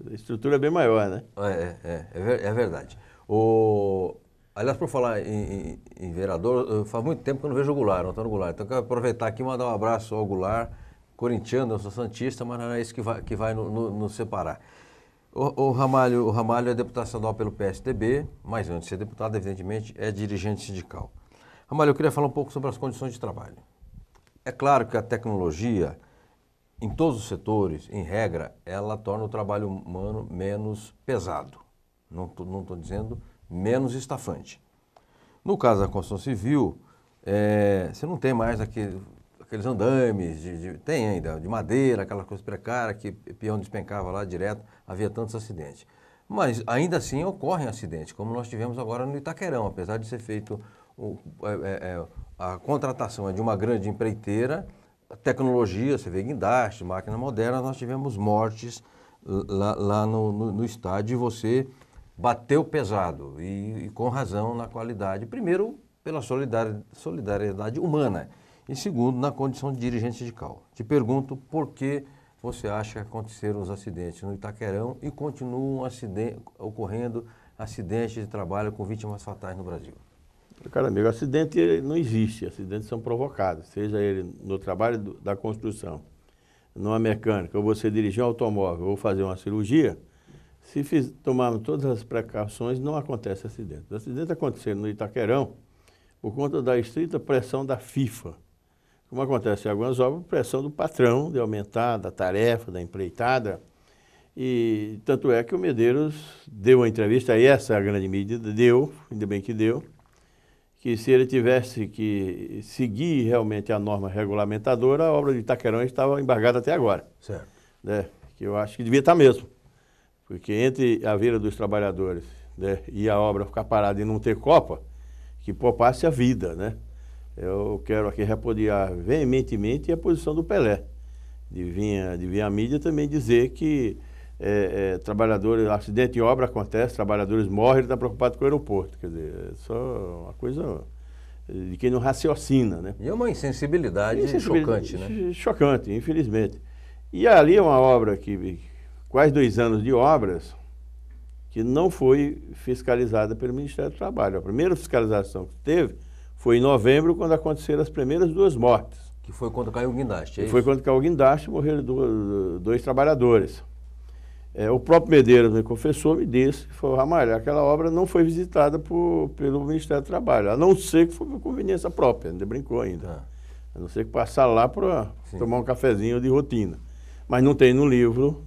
a estrutura é bem maior, né? Ah, é, é, é, é verdade. O... Aliás, por falar em, em, em vereador, faz muito tempo que eu não vejo o Goulart, o Antônio Goulart. Então, quero aproveitar aqui e mandar um abraço ao Goulart, corintiano, eu sou santista, mas não é isso que vai, que vai nos no, no separar. O, o, Ramalho, o Ramalho é deputado estadual pelo PSDB, mas antes de ser deputado, evidentemente, é dirigente sindical. Ramalho, eu queria falar um pouco sobre as condições de trabalho. É claro que a tecnologia, em todos os setores, em regra, ela torna o trabalho humano menos pesado. Não estou dizendo menos estafante. No caso da construção civil, é, você não tem mais aquele aqueles andames, de, de, tem ainda, de madeira, aquela coisa precária que o peão despencava lá direto, havia tantos acidentes. Mas ainda assim ocorrem acidentes, como nós tivemos agora no Itaquerão, apesar de ser feito o, é, é, é a contratação é de uma grande empreiteira, tecnologia, você vê guindaste, máquina moderna, nós tivemos mortes lá, lá no, no, no, estádio e você bateu pesado e, e com razão na qualidade. Primeiro, pela solidariedade humana e segundo, na condição de dirigente sindical. Te pergunto por que você acha que aconteceram os acidentes no Itaquerão e continuam acidente, ocorrendo acidentes de trabalho com vítimas fatais no Brasil? Cara amigo, acidente não existe, acidentes são provocados, seja ele no trabalho do, da construção, numa mecânica, ou você dirigir um automóvel, ou fazer uma cirurgia, se fiz, tomarmos todas as precauções, não acontece acidente. O acidente aconteceu no Itaquerão por conta da estrita pressão da FIFA, como acontece em algumas obras, pressão do patrão de aumentar, da tarefa, da empreitada. E tanto é que o Medeiros deu uma entrevista, e essa é a grande medida deu, ainda bem que deu, que se ele tivesse que seguir realmente a norma regulamentadora, a obra de Itaquerão estava embargada até agora. Certo. Né? Que eu acho que devia estar mesmo. Porque entre a Vila dos Trabalhadores né, e a obra ficar parada e não ter copa, que poupasse a vida, né? eu quero aqui repudiar veementemente a posição do Pelé, de vir, de vir à mídia também dizer que é, é, trabalhadores, acidente de obra acontece, trabalhadores morrem, ele está preocupado com o aeroporto. Quer dizer, é só uma coisa de quem não raciocina, né? E é uma insensibilidade, insensibilidade chocante, né? Chocante, infelizmente. E ali é uma obra que, quase dois anos de obras, que não foi fiscalizada pelo Ministério do Trabalho. A primeira fiscalização que teve foi em novembro quando aconteceram as primeiras duas mortes. Que foi quando caiu o guindaste, é Foi quando caiu o guindaste morreram dois, dois trabalhadores. É, o próprio Medeiros me confessou, me disse, falou, Ramalho, aquela obra não foi visitada por, pelo Ministério do Trabalho, a não ser que foi por conveniência própria, ainda brincou ainda. Ah. A não ser que passar lá para tomar um cafezinho de rotina. Mas não tem no livro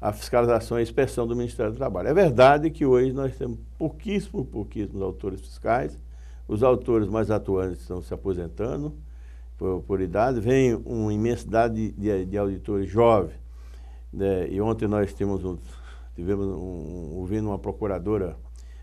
a fiscalização e a inspeção do Ministério do Trabalho. É verdade que hoje nós temos pouquíssimos, pouquíssimos autores fiscais, os autores mais atuantes estão se aposentando por, por idade, vem uma imensidade de, de, de auditores jovens. Né? E ontem nós um, tivemos um, ouvindo uma procuradora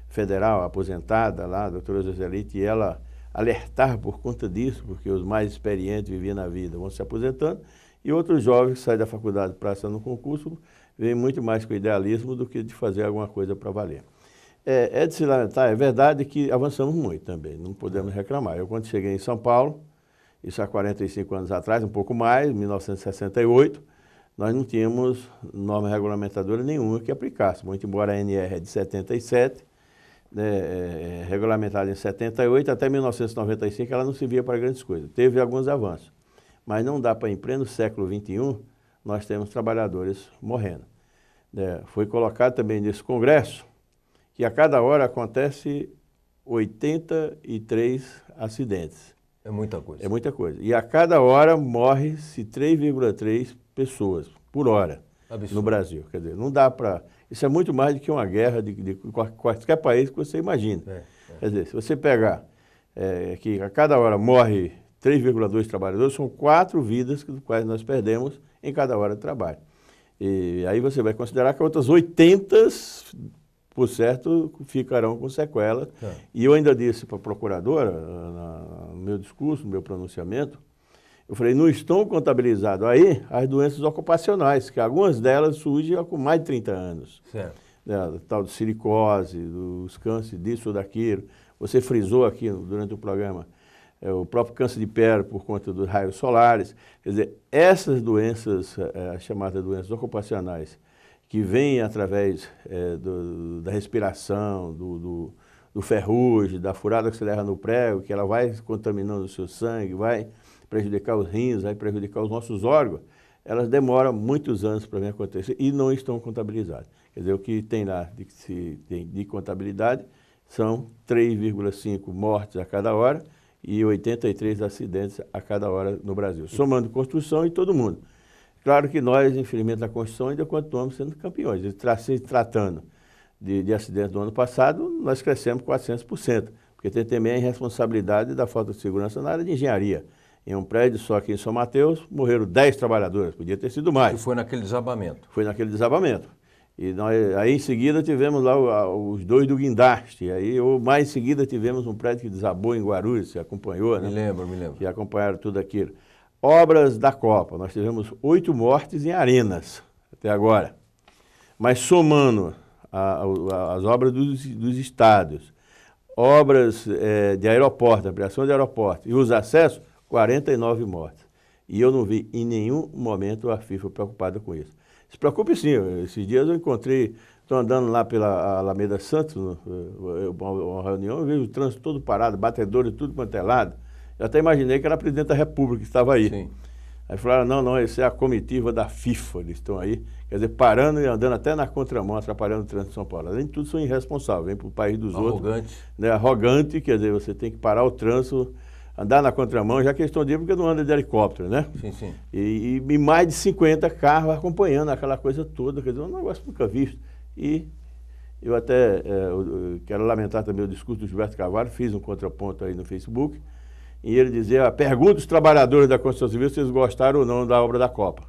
federal aposentada lá, a doutora Joselite, e ela alertar por conta disso, porque os mais experientes viviam na vida, vão se aposentando, e outros jovens que saem da faculdade para passar no concurso vêm muito mais com idealismo do que de fazer alguma coisa para valer. É, é, de se lamentar, é verdade que avançamos muito também, não podemos reclamar. Eu, quando cheguei em São Paulo, isso há 45 anos atrás, um pouco mais, 1968, nós não tínhamos norma regulamentadora nenhuma que aplicasse, muito embora a NR é de 77, né, é, é, regulamentada em 78, até 1995 ela não servia para grandes coisas. Teve alguns avanços, mas não dá para, em no século XXI, nós temos trabalhadores morrendo. É, foi colocado também nesse congresso e a cada hora acontece 83 acidentes. É muita coisa. É muita coisa. E a cada hora morre-se 3,3 pessoas por hora Absurdo. no Brasil. Quer dizer, não dá para... Isso é muito mais do que uma guerra de, de qualquer país que você imagina. É, é. Quer dizer, se você pegar é, que a cada hora morre 3,2 trabalhadores, são quatro vidas que, quais nós perdemos em cada hora de trabalho. E aí você vai considerar que outras 80 por certo, ficarão com sequelas. É. E eu ainda disse para a procuradora, no meu discurso, no meu pronunciamento, eu falei, não estão contabilizados aí as doenças ocupacionais, que algumas delas surgem há mais de 30 anos. Certo. tal de silicose, dos cânceres disso ou daquilo. Você frisou aqui durante o programa é, o próprio câncer de pele por conta dos raios solares. Quer dizer, essas doenças, é, chamadas doenças ocupacionais, que vem através é, do, da respiração, do, do, do ferrugem, da furada que você leva no prego, que ela vai contaminando o seu sangue, vai prejudicar os rins, vai prejudicar os nossos órgãos, elas demoram muitos anos para acontecer e não estão contabilizadas. Quer dizer, o que tem lá de, se tem de contabilidade são 3,5 mortes a cada hora e 83 acidentes a cada hora no Brasil, somando construção e todo mundo. Claro que nós, infelizmente, na Constituição, ainda continuamos sendo campeões. se tratando de, de acidentes do ano passado, nós crescemos 400%, porque tem também a responsabilidade da falta de segurança na área de engenharia. Em um prédio só aqui em São Mateus, morreram 10 trabalhadores, podia ter sido mais. E foi naquele desabamento. Foi naquele desabamento. E nós, aí em seguida tivemos lá os dois do guindaste. Aí ou mais em seguida tivemos um prédio que desabou em Guarulhos, Se acompanhou, né? Me lembro, me lembro. Que acompanharam tudo aquilo. Obras da Copa. Nós tivemos oito mortes em arenas até agora. Mas somando a, a, as obras dos, dos obras é, de aeroporto, ampliação de aeroporto e os acessos, 49 mortes. E eu não vi em nenhum momento a FIFA preocupada com isso. Se preocupe sim, esses dias eu encontrei, estou andando lá pela Alameda Santos, eh, uma reunião, eu vejo o trânsito todo parado, batedor e tudo quanto é lado. Eu até imaginei que era a presidente da República que estava aí. Sim. Aí falaram, não, não, esse é a comitiva da FIFA, eles estão aí, quer dizer, parando e andando até na contramão, atrapalhando o trânsito de São Paulo. Além de tudo, são irresponsáveis, vem para o país dos arrogante. outros. Arrogante. Né, arrogante, quer dizer, você tem que parar o trânsito, andar na contramão, já que eles estão de porque não anda de helicóptero, né? Sim, sim. E, e, mais de 50 carros acompanhando aquela coisa toda, quer dizer, um negócio nunca visto. E eu até é, eh, eu quero lamentar também o discurso do Gilberto Carvalho, fiz um contraponto aí no Facebook, e ele dizia: ah, pergunta os trabalhadores da construção civil se eles gostaram ou não da obra da Copa.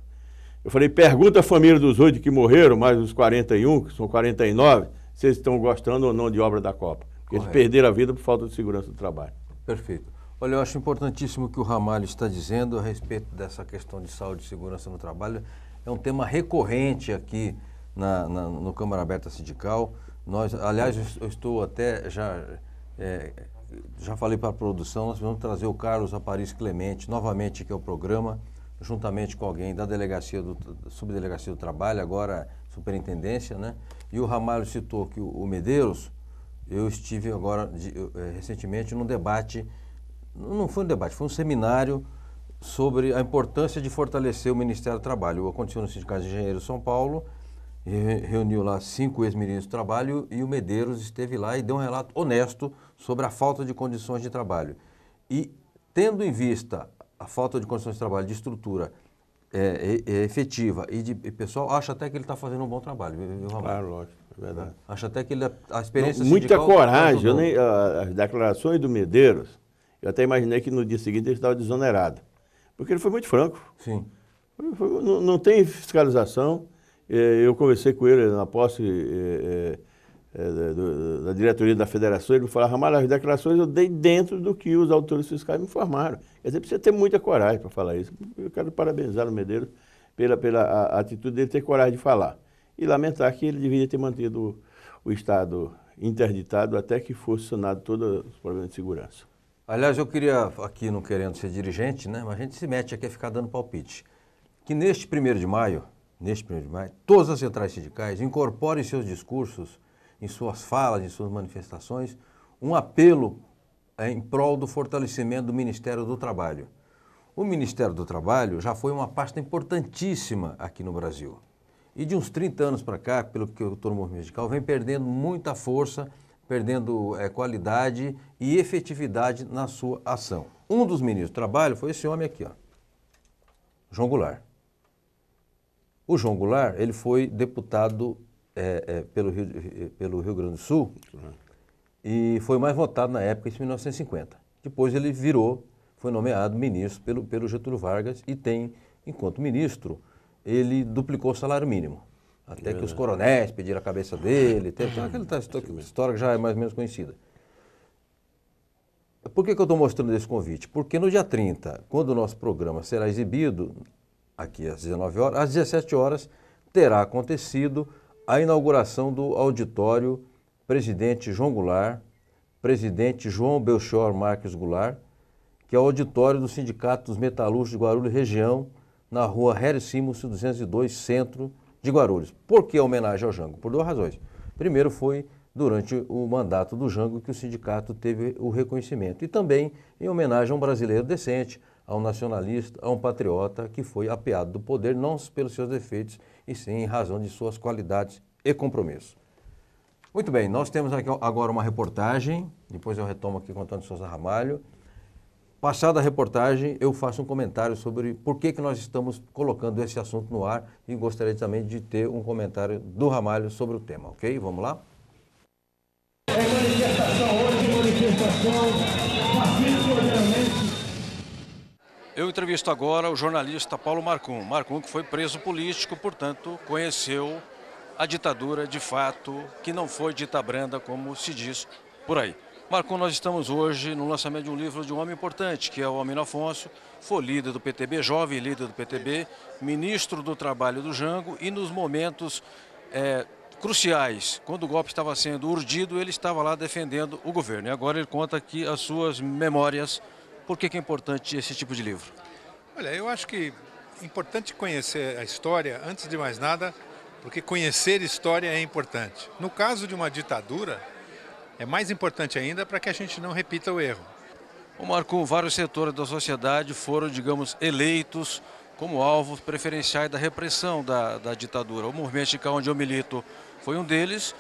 Eu falei: pergunta a família dos oito que morreram, mais os 41, que são 49, se eles estão gostando ou não de obra da Copa. Porque Correto. eles perderam a vida por falta de segurança do trabalho. Perfeito. Olha, eu acho importantíssimo o que o Ramalho está dizendo a respeito dessa questão de saúde e segurança no trabalho. É um tema recorrente aqui na, na, no Câmara Aberta Sindical. Nós, aliás, eu estou até já é, já falei para a produção, nós vamos trazer o Carlos Apariz Clemente novamente aqui ao programa, juntamente com alguém da delegacia do subdelegacia do trabalho, agora superintendência, né? E o Ramalho citou que o, Medeiros, eu estive agora de, eu, eh, recentemente num debate, não foi um debate, foi um seminário sobre a importância de fortalecer o Ministério do Trabalho. Aconteceu no Sindicato de Engenheiros de São Paulo, reuniu lá cinco ex-ministros do Trabalho e o Medeiros esteve lá e deu um relato honesto sobre a falta de condições de trabalho. E tendo em vista a falta de condições de trabalho, de estrutura é, é, é efetiva e de e pessoal, acha até que ele está fazendo um bom trabalho. Viu, claro, lógico, é verdade. Né? até que ele, a experiência Não, Muita coragem. as declarações do Medeiros, eu até imaginei que no dia seguinte ele estava desonerado. Porque ele foi muito franco. Sim. Não, não tem fiscalização. É, eu conversei com ele na posse eh, da diretoria da federação, ele falava, mas as declarações eu dei dentro do que os autores fiscais me informaram. Quer dizer, precisa ter muita coragem para falar isso. Eu quero parabenizar o Medeiros pela, pela a, a atitude dele ter coragem de falar. E lamentar que ele deveria ter mantido o, o Estado interditado até que fosse sanado todos os problemas de segurança. Aliás, eu queria, aqui não querendo ser dirigente, né, mas a gente se mete aqui a ficar dando palpite, que neste 1 de maio, neste 1 de maio, todas as centrais sindicais incorporem seus discursos em suas falas, em suas manifestações, um apelo eh, em prol do fortalecimento do Ministério do Trabalho. O Ministério do Trabalho já foi uma pasta importantíssima aqui no Brasil. E de uns 30 anos para cá, pelo que eu estou no movimento sindical, vem perdendo muita força, perdendo é, qualidade e efetividade na sua ação. Um dos ministros do Trabalho foi esse homem aqui, ó, João Goulart. O João Goulart, ele foi deputado é, é, pelo, Rio, é, pelo Rio Grande do Sul e foi mais votado na época, em 1950. Depois ele virou, foi nomeado ministro pelo, pelo Getúlio Vargas e tem, enquanto ministro, ele duplicou o salário mínimo. Até é. que os é. coronéis pediram a cabeça dele, tem aquela história que já é mais ou menos conhecida. Por que, que eu estou mostrando esse convite? Porque no dia 30, quando o nosso programa será exibido, aqui às 19 horas, às 17 horas, terá acontecido a inauguração do auditório Presidente João Goulart, Presidente João Belchior Marques Goulart, que é o auditório do Sindicato dos Metalúrgicos de Guarulhos Região, na rua Harry Simonson 202, centro de Guarulhos. Por que a homenagem ao Jango? Por duas razões. Primeiro foi durante o mandato do Jango que o sindicato teve o reconhecimento e também em homenagem a um brasileiro decente, a um nacionalista, a um patriota que foi apeado do poder não pelos seus defeitos, e sim em razão de suas qualidades e compromisso. Muito bem, nós temos aqui agora uma reportagem, depois eu retomo aqui com Antônio Souza Ramalho. Passada a reportagem, eu faço um comentário sobre por que, que nós estamos colocando esse assunto no ar e gostaria também de ter um comentário do Ramalho sobre o tema, ok? Vamos lá? É manifestação hoje, manifestação eu entrevisto agora o jornalista Paulo Marcum. Marcum que foi preso político, portanto, conheceu a ditadura de fato, que não foi dita branda, como se diz por aí. Marcum, nós estamos hoje no lançamento de um livro de um homem importante, que é o Amino Afonso, foi líder do PTB, jovem líder do PTB, ministro do Trabalho do Jango e nos momentos é, cruciais, quando o golpe estava sendo urdido, ele estava lá defendendo o governo. E agora ele conta aqui as suas memórias por que, é importante esse tipo de livro? Olha, eu acho que é importante conhecer a história, antes de mais nada, porque conhecer história é importante. No caso de uma ditadura, é mais importante ainda para que a gente não repita o erro. O Marco, vários setores da sociedade foram, digamos, eleitos como alvos preferenciais da repressão da, da ditadura. O movimento sindical onde eu milito foi um deles,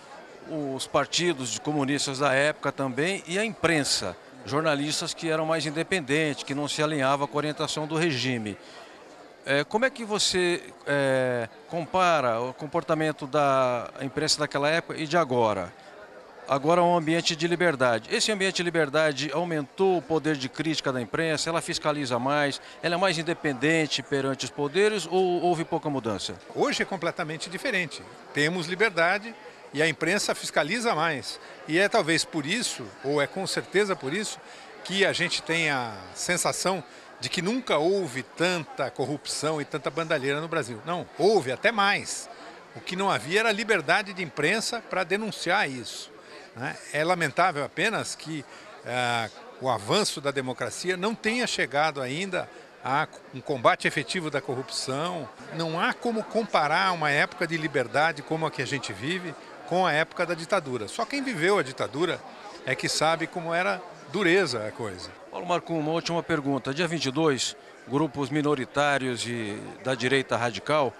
os partidos de comunistas da época também e a imprensa jornalistas que eram mais independentes, que não se alinhavam com a orientação do regime. É, como é que você é, compara o comportamento da imprensa daquela época e de agora? Agora é um ambiente de liberdade. Esse ambiente de liberdade aumentou o poder de crítica da imprensa? Ela fiscaliza mais? Ela é mais independente perante os poderes ou houve pouca mudança? Hoje é completamente diferente. Temos liberdade, e a imprensa fiscaliza mais. E é talvez por isso, ou é com certeza por isso, que a gente tem a sensação de que nunca houve tanta corrupção e tanta bandalheira no Brasil. Não, houve até mais. O que não havia era liberdade de imprensa para denunciar isso. Né? É lamentável apenas que eh, o avanço da democracia não tenha chegado ainda a um combate efetivo da corrupção. Não há como comparar uma época de liberdade como a que a gente vive com a época da ditadura. Só quem viveu a ditadura é que sabe como era dureza a coisa. Paulo Marcum, uma última pergunta. Dia 22, grupos minoritários e da direita radical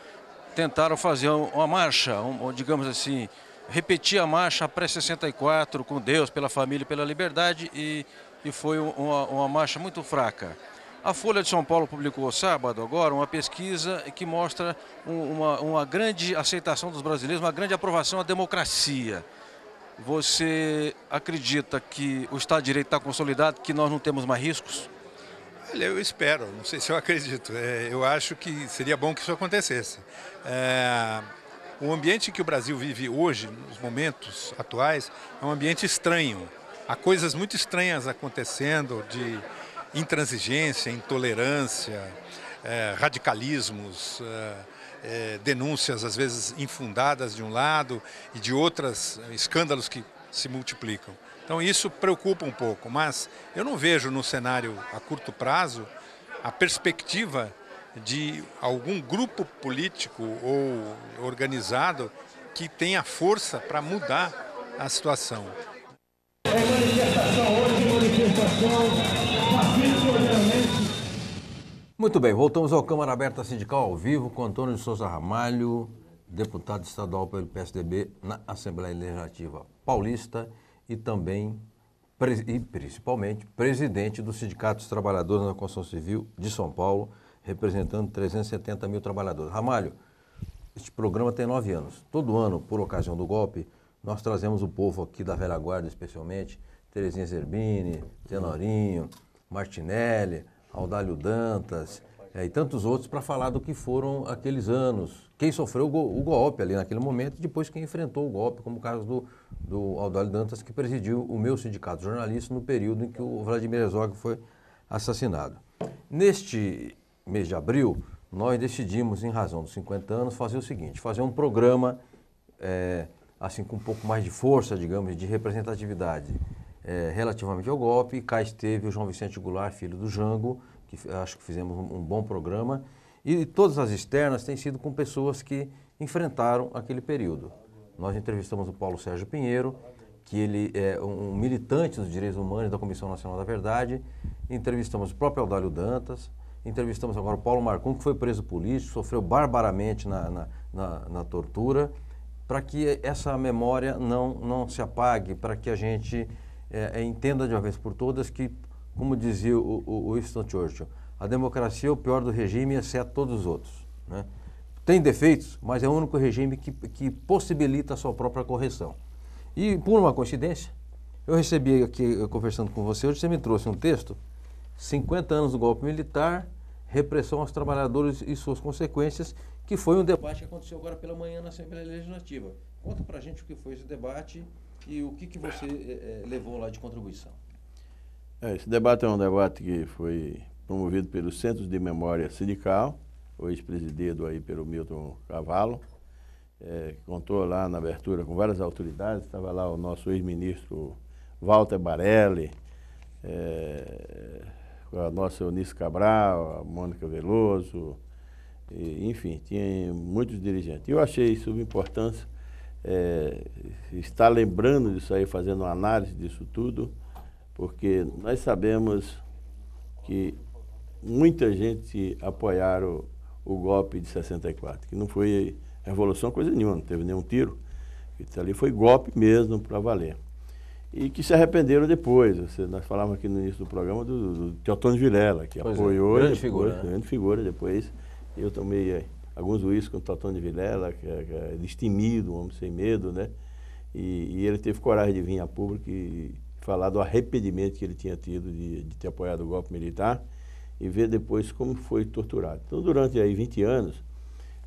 tentaram fazer uma marcha, um, digamos assim, repetir a marcha pré-64 com Deus, pela família, pela liberdade e, e foi uma, uma marcha muito fraca. A Folha de São Paulo publicou sábado agora uma pesquisa que mostra uma, uma grande aceitação dos brasileiros, uma grande aprovação à democracia. Você acredita que o Estado de Direito está consolidado, que nós não temos mais riscos? Olha, eu espero, não sei se eu acredito. É, eu acho que seria bom que isso acontecesse. É, o ambiente que o Brasil vive hoje, nos momentos atuais, é um ambiente estranho. Há coisas muito estranhas acontecendo de intransigência, intolerância, é, radicalismos, é, é, denúncias às vezes infundadas de um lado e de outras é, escândalos que se multiplicam. Então isso preocupa um pouco, mas eu não vejo no cenário a curto prazo a perspectiva de algum grupo político ou organizado que tenha força para mudar a situação. É manifestação hoje, manifestação muito bem, voltamos ao Câmara Aberta Sindical ao vivo com Antônio de Souza Ramalho, deputado estadual pelo PSDB na Assembleia Legislativa Paulista e também e principalmente presidente do Sindicato dos Trabalhadores na Construção Civil de São Paulo, representando 370 mil trabalhadores. Ramalho, este programa tem nove anos. Todo ano, por ocasião do golpe, nós trazemos o povo aqui da Velha Guarda, especialmente, Terezinha Zerbini, Tenorinho, Martinelli, Audálio Dantas é, e tantos outros para falar do que foram aqueles anos, quem sofreu o, go o golpe ali naquele momento e depois quem enfrentou o golpe, como o caso do, do Audálio Dantas, que presidiu o meu sindicato jornalista no período em que o Vladimir Herzog foi assassinado. Neste mês de abril, nós decidimos, em razão dos 50 anos, fazer o seguinte, fazer um programa é, assim com um pouco mais de força, digamos, de representatividade, é, relativamente ao golpe. Cá esteve o João Vicente Goulart, filho do Jango, que acho que fizemos um, um bom programa. E todas as externas têm sido com pessoas que enfrentaram aquele período. Nós entrevistamos o Paulo Sérgio Pinheiro, que ele é um militante dos direitos humanos da Comissão Nacional da Verdade. Entrevistamos o próprio Aldário Dantas. Entrevistamos agora o Paulo Marcon, que foi preso político, sofreu barbaramente na, na, na, na tortura, para que essa memória não, não se apague, para que a gente é, é, entenda de uma vez por todas que, como dizia o, o, o Winston Churchill, a democracia é o pior do regime, exceto todos os outros. Né? Tem defeitos, mas é o único regime que, que possibilita a sua própria correção. E, por uma coincidência, eu recebi aqui, conversando com você hoje, você me trouxe um texto, 50 anos do golpe militar, repressão aos trabalhadores e suas consequências, que foi um debate que aconteceu agora pela manhã na Assembleia Legislativa. Conta para a gente o que foi esse debate e o que, que você é, levou lá de contribuição. É, esse debate é um debate que foi promovido pelo Centro de Memória Sindical, hoje presidido aí pelo Milton Cavalo. É, eh, contou lá na abertura com várias autoridades, estava lá o nosso ex-ministro Walter Barelli, a nossa Eunice Cabral, a Mônica Veloso, e, enfim, tinha muitos dirigentes. Eu achei isso de importância é, estar lembrando disso aí, fazendo uma análise disso tudo, porque nós sabemos que muita gente apoiaram o, o golpe de 64, que não foi revolução coisa nenhuma, não teve nenhum tiro. Isso ali foi golpe mesmo para valer. E que se arrependeram depois. Você, nós falávamos aqui no início do programa do, do, do Teotônio Vilela, que pois é, apoiou. É, grande depois, figura. Né? Grande figura depois. Eu também alguns juízes com o Totão de Vilela, é, que é, destemido, um homem sem medo, né? E, e, ele teve coragem de vir a público e falar do arrependimento que ele tinha tido de, de ter apoiado o golpe militar e ver depois como foi torturado. Então, durante aí 20 anos,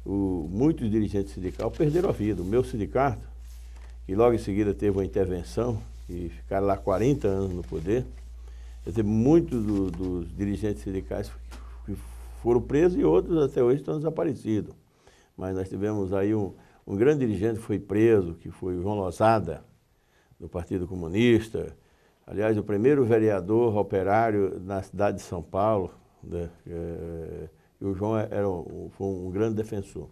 o, muitos dirigentes sindicais perderam a vida. O meu sindicato, que logo em seguida teve uma intervenção e ficaram lá 40 anos no poder, muitos do, dos dirigentes sindicais foram presos e outros até hoje estão desaparecidos. Mas nós tivemos aí um, um grande dirigente que foi preso, que foi o João Lozada, do Partido Comunista. Aliás, o primeiro vereador operário na cidade de São Paulo. Né? É, e o João era um, foi um grande defensor.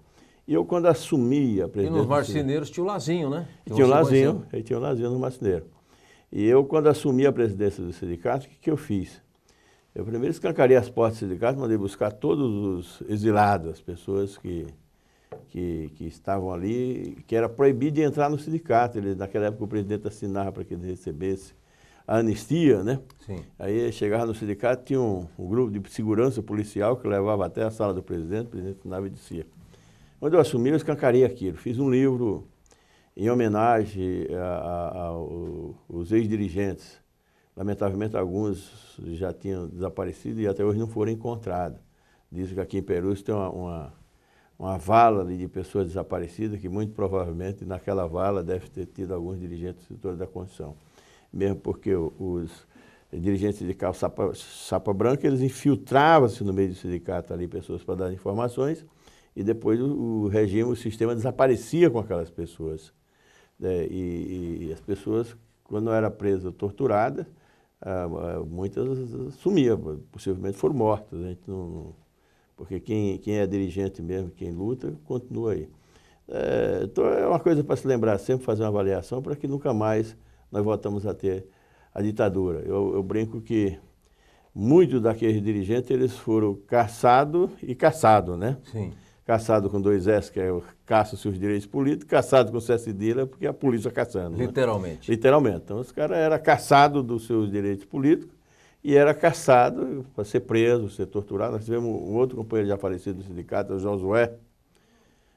E eu, quando assumi a presidência... E nos marceneiros tinha o Lazinho, né? Tinha, tinha o Lazinho, tinha o Lazinho no marceneiro. E eu, quando assumi a presidência do sindicato, o que, que eu fiz? Eu primeiro escancarei as portas do sindicato, mandei buscar todos os exilados, as pessoas que, que, que estavam ali, que era proibido de entrar no sindicato. Ele, naquela época o presidente assinava para que ele recebesse a anistia, né? Sim. Aí chegava no sindicato, tinha um, um, grupo de segurança policial que levava até a sala do presidente, o presidente assinava e descia. Quando eu assumi, eu escancarei aquilo. Fiz um livro em homenagem aos ex-dirigentes Lamentavelmente, alguns já tinham desaparecido e até hoje não foram encontrados. Dizem que aqui em Peru tem uma, uma, uma vala de pessoas desaparecidas, que muito provavelmente naquela vala deve ter tido alguns dirigentes do setor da construção. Mesmo porque os dirigentes sindical Sapa, Sapa Branca, eles infiltravam-se no meio do sindicato ali, pessoas para dar informações, e depois o, o regime, o sistema desaparecia com aquelas pessoas. Né? e, e, as pessoas, quando era presa, torturada, ah, ah, muitas sumiam, possivelmente foram mortas. A gente não, porque quem, quem é dirigente mesmo, quem luta, continua aí. É, então é uma coisa para se lembrar, sempre fazer uma avaliação para que nunca mais nós voltamos a ter a ditadura. Eu, eu brinco que muitos daqueles dirigentes eles foram caçados e caçados, né? Sim caçado com dois S, que é caça seus direitos políticos, caçado com o CSDILA, porque é a polícia caçando. Né? Literalmente. Né? Literalmente. Então, esse cara era caçado dos seus direitos políticos e era caçado para ser preso, ser torturado. Nós tivemos um outro companheiro já falecido do sindicato, o Josué.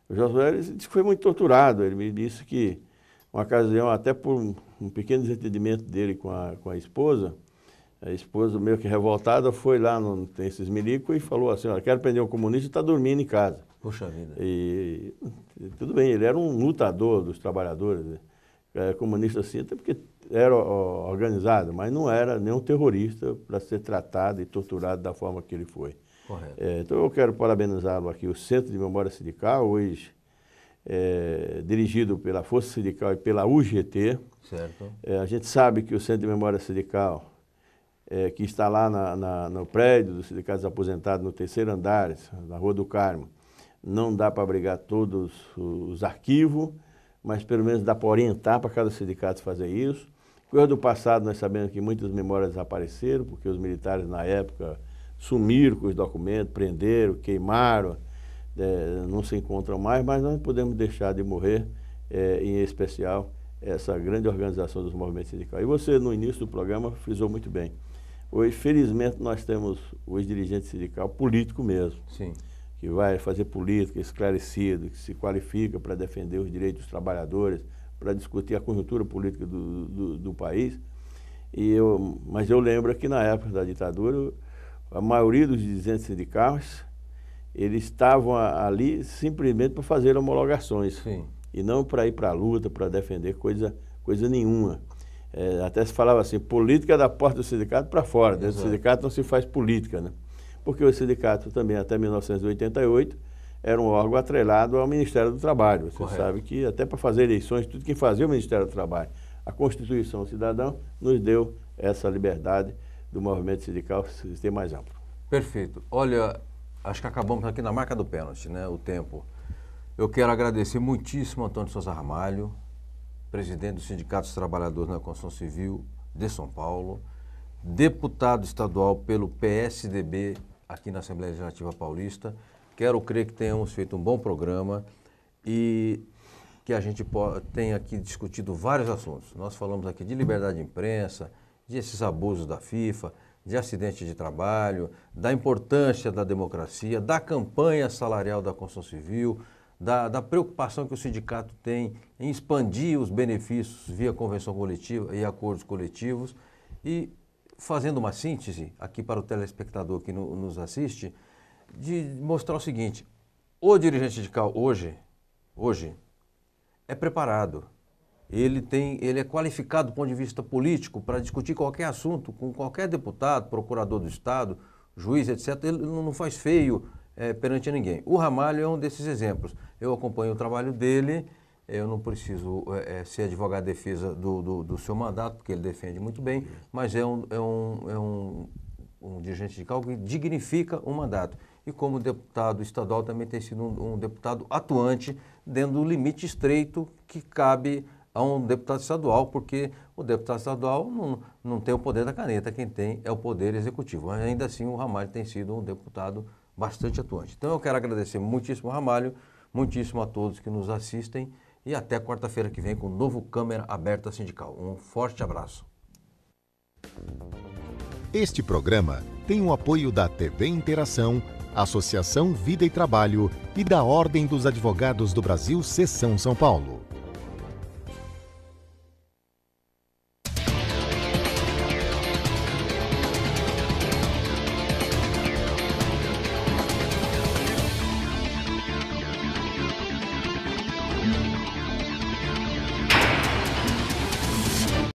O Josué ele disse que foi muito torturado. Ele me disse que, uma ocasião, até por um pequeno desentendimento dele com a, com a esposa, a esposa, meio que revoltada, foi lá no, nesses milico e falou assim, olha, quero prender um comunista está dormindo em casa. Poxa vida. E, e tudo bem, ele era um lutador dos trabalhadores, né? é, comunista assim, até porque era ó, organizado, mas não era nenhum terrorista para ser tratado e torturado da forma que ele foi. É, então eu quero parabenizá-lo aqui, o Centro de Memória Sindical, hoje é, dirigido pela Força Sindical e pela UGT. Certo. É, a gente sabe que o Centro de Memória Sindical, é, que está lá na, na, no prédio dos sindicatos aposentados, no terceiro andar, na Rua do Carmo, não dá para abrigar todos os arquivos, mas pelo menos dá para orientar para cada sindicato fazer isso. Coisa do passado, nós sabemos que muitas memórias desapareceram, porque os militares na época sumiram com os documentos, prenderam, queimaram, é, não se encontram mais, mas nós não podemos deixar de morrer, é, em especial, essa grande organização dos movimentos sindicais. E você, no início do programa, frisou muito bem. Hoje, felizmente, nós temos os dirigentes sindical político mesmo. Sim que vai fazer política esclarecido, que se qualifica para defender os direitos dos trabalhadores, para discutir a conjuntura política do, do, do país. E eu, mas eu lembro que na época da ditadura, a maioria dos dirigentes sindicais, eles estavam ali simplesmente para fazer homologações. Sim. E não para ir para a luta, para defender coisa, coisa nenhuma. É, até se falava assim, política é da porta do sindicato para fora. Dentro Exato. do sindicato não se faz política, né? porque o sindicato também, até 1988, era um órgão atrelado ao Ministério do Trabalho. Você Correto. sabe que até para fazer eleições, tudo que fazia o Ministério do Trabalho. A Constituição Cidadão nos deu essa liberdade do movimento sindical ser mais amplo. Perfeito. Olha, acho que acabamos aqui na marca do pênalti, né? O tempo. Eu quero agradecer muitíssimo Antônio Sousa Ramalho, presidente do Sindicato dos Trabalhadores na Constituição Civil de São Paulo, deputado estadual pelo PSDB aqui na Assembleia Legislativa Paulista. Quero crer que tenhamos feito um bom programa e que a gente tenha aqui discutido vários assuntos. Nós falamos aqui de liberdade de imprensa, de esses abusos da FIFA, de acidente de trabalho, da importância da democracia, da campanha salarial da construção civil, da, da, preocupação que o sindicato tem em expandir os benefícios via convenção coletiva e acordos coletivos. E fazendo uma síntese aqui para o telespectador que no, nos assiste, de mostrar o seguinte: o dirigente sindical hoje, hoje, é preparado. Ele, tem, ele é qualificado do ponto de vista político para discutir qualquer assunto com qualquer deputado, procurador do Estado, juiz, etc. Ele não faz feio é, perante ninguém. O Ramalho é um desses exemplos. Eu acompanho o trabalho dele eu não preciso é, é, ser advogado de defesa do, do, do, seu mandato, porque ele defende muito bem, mas é um, é um, é um, um dirigente de cálculo que dignifica o mandato. E como deputado estadual, também tem sido um, um deputado atuante dentro do limite estreito que cabe a um deputado estadual, porque o deputado estadual não, não tem o poder da caneta, quem tem é o poder executivo. Mas ainda assim, o Ramalho tem sido um deputado bastante atuante. Então eu quero agradecer muitíssimo ao Ramalho, muitíssimo a todos que nos assistem e até quarta-feira que vem com o novo Câmara Aberta Sindical. Um forte abraço. Este programa tem o apoio da TV Interação, Associação Vida e Trabalho e da Ordem dos Advogados do Brasil, Seção São Paulo.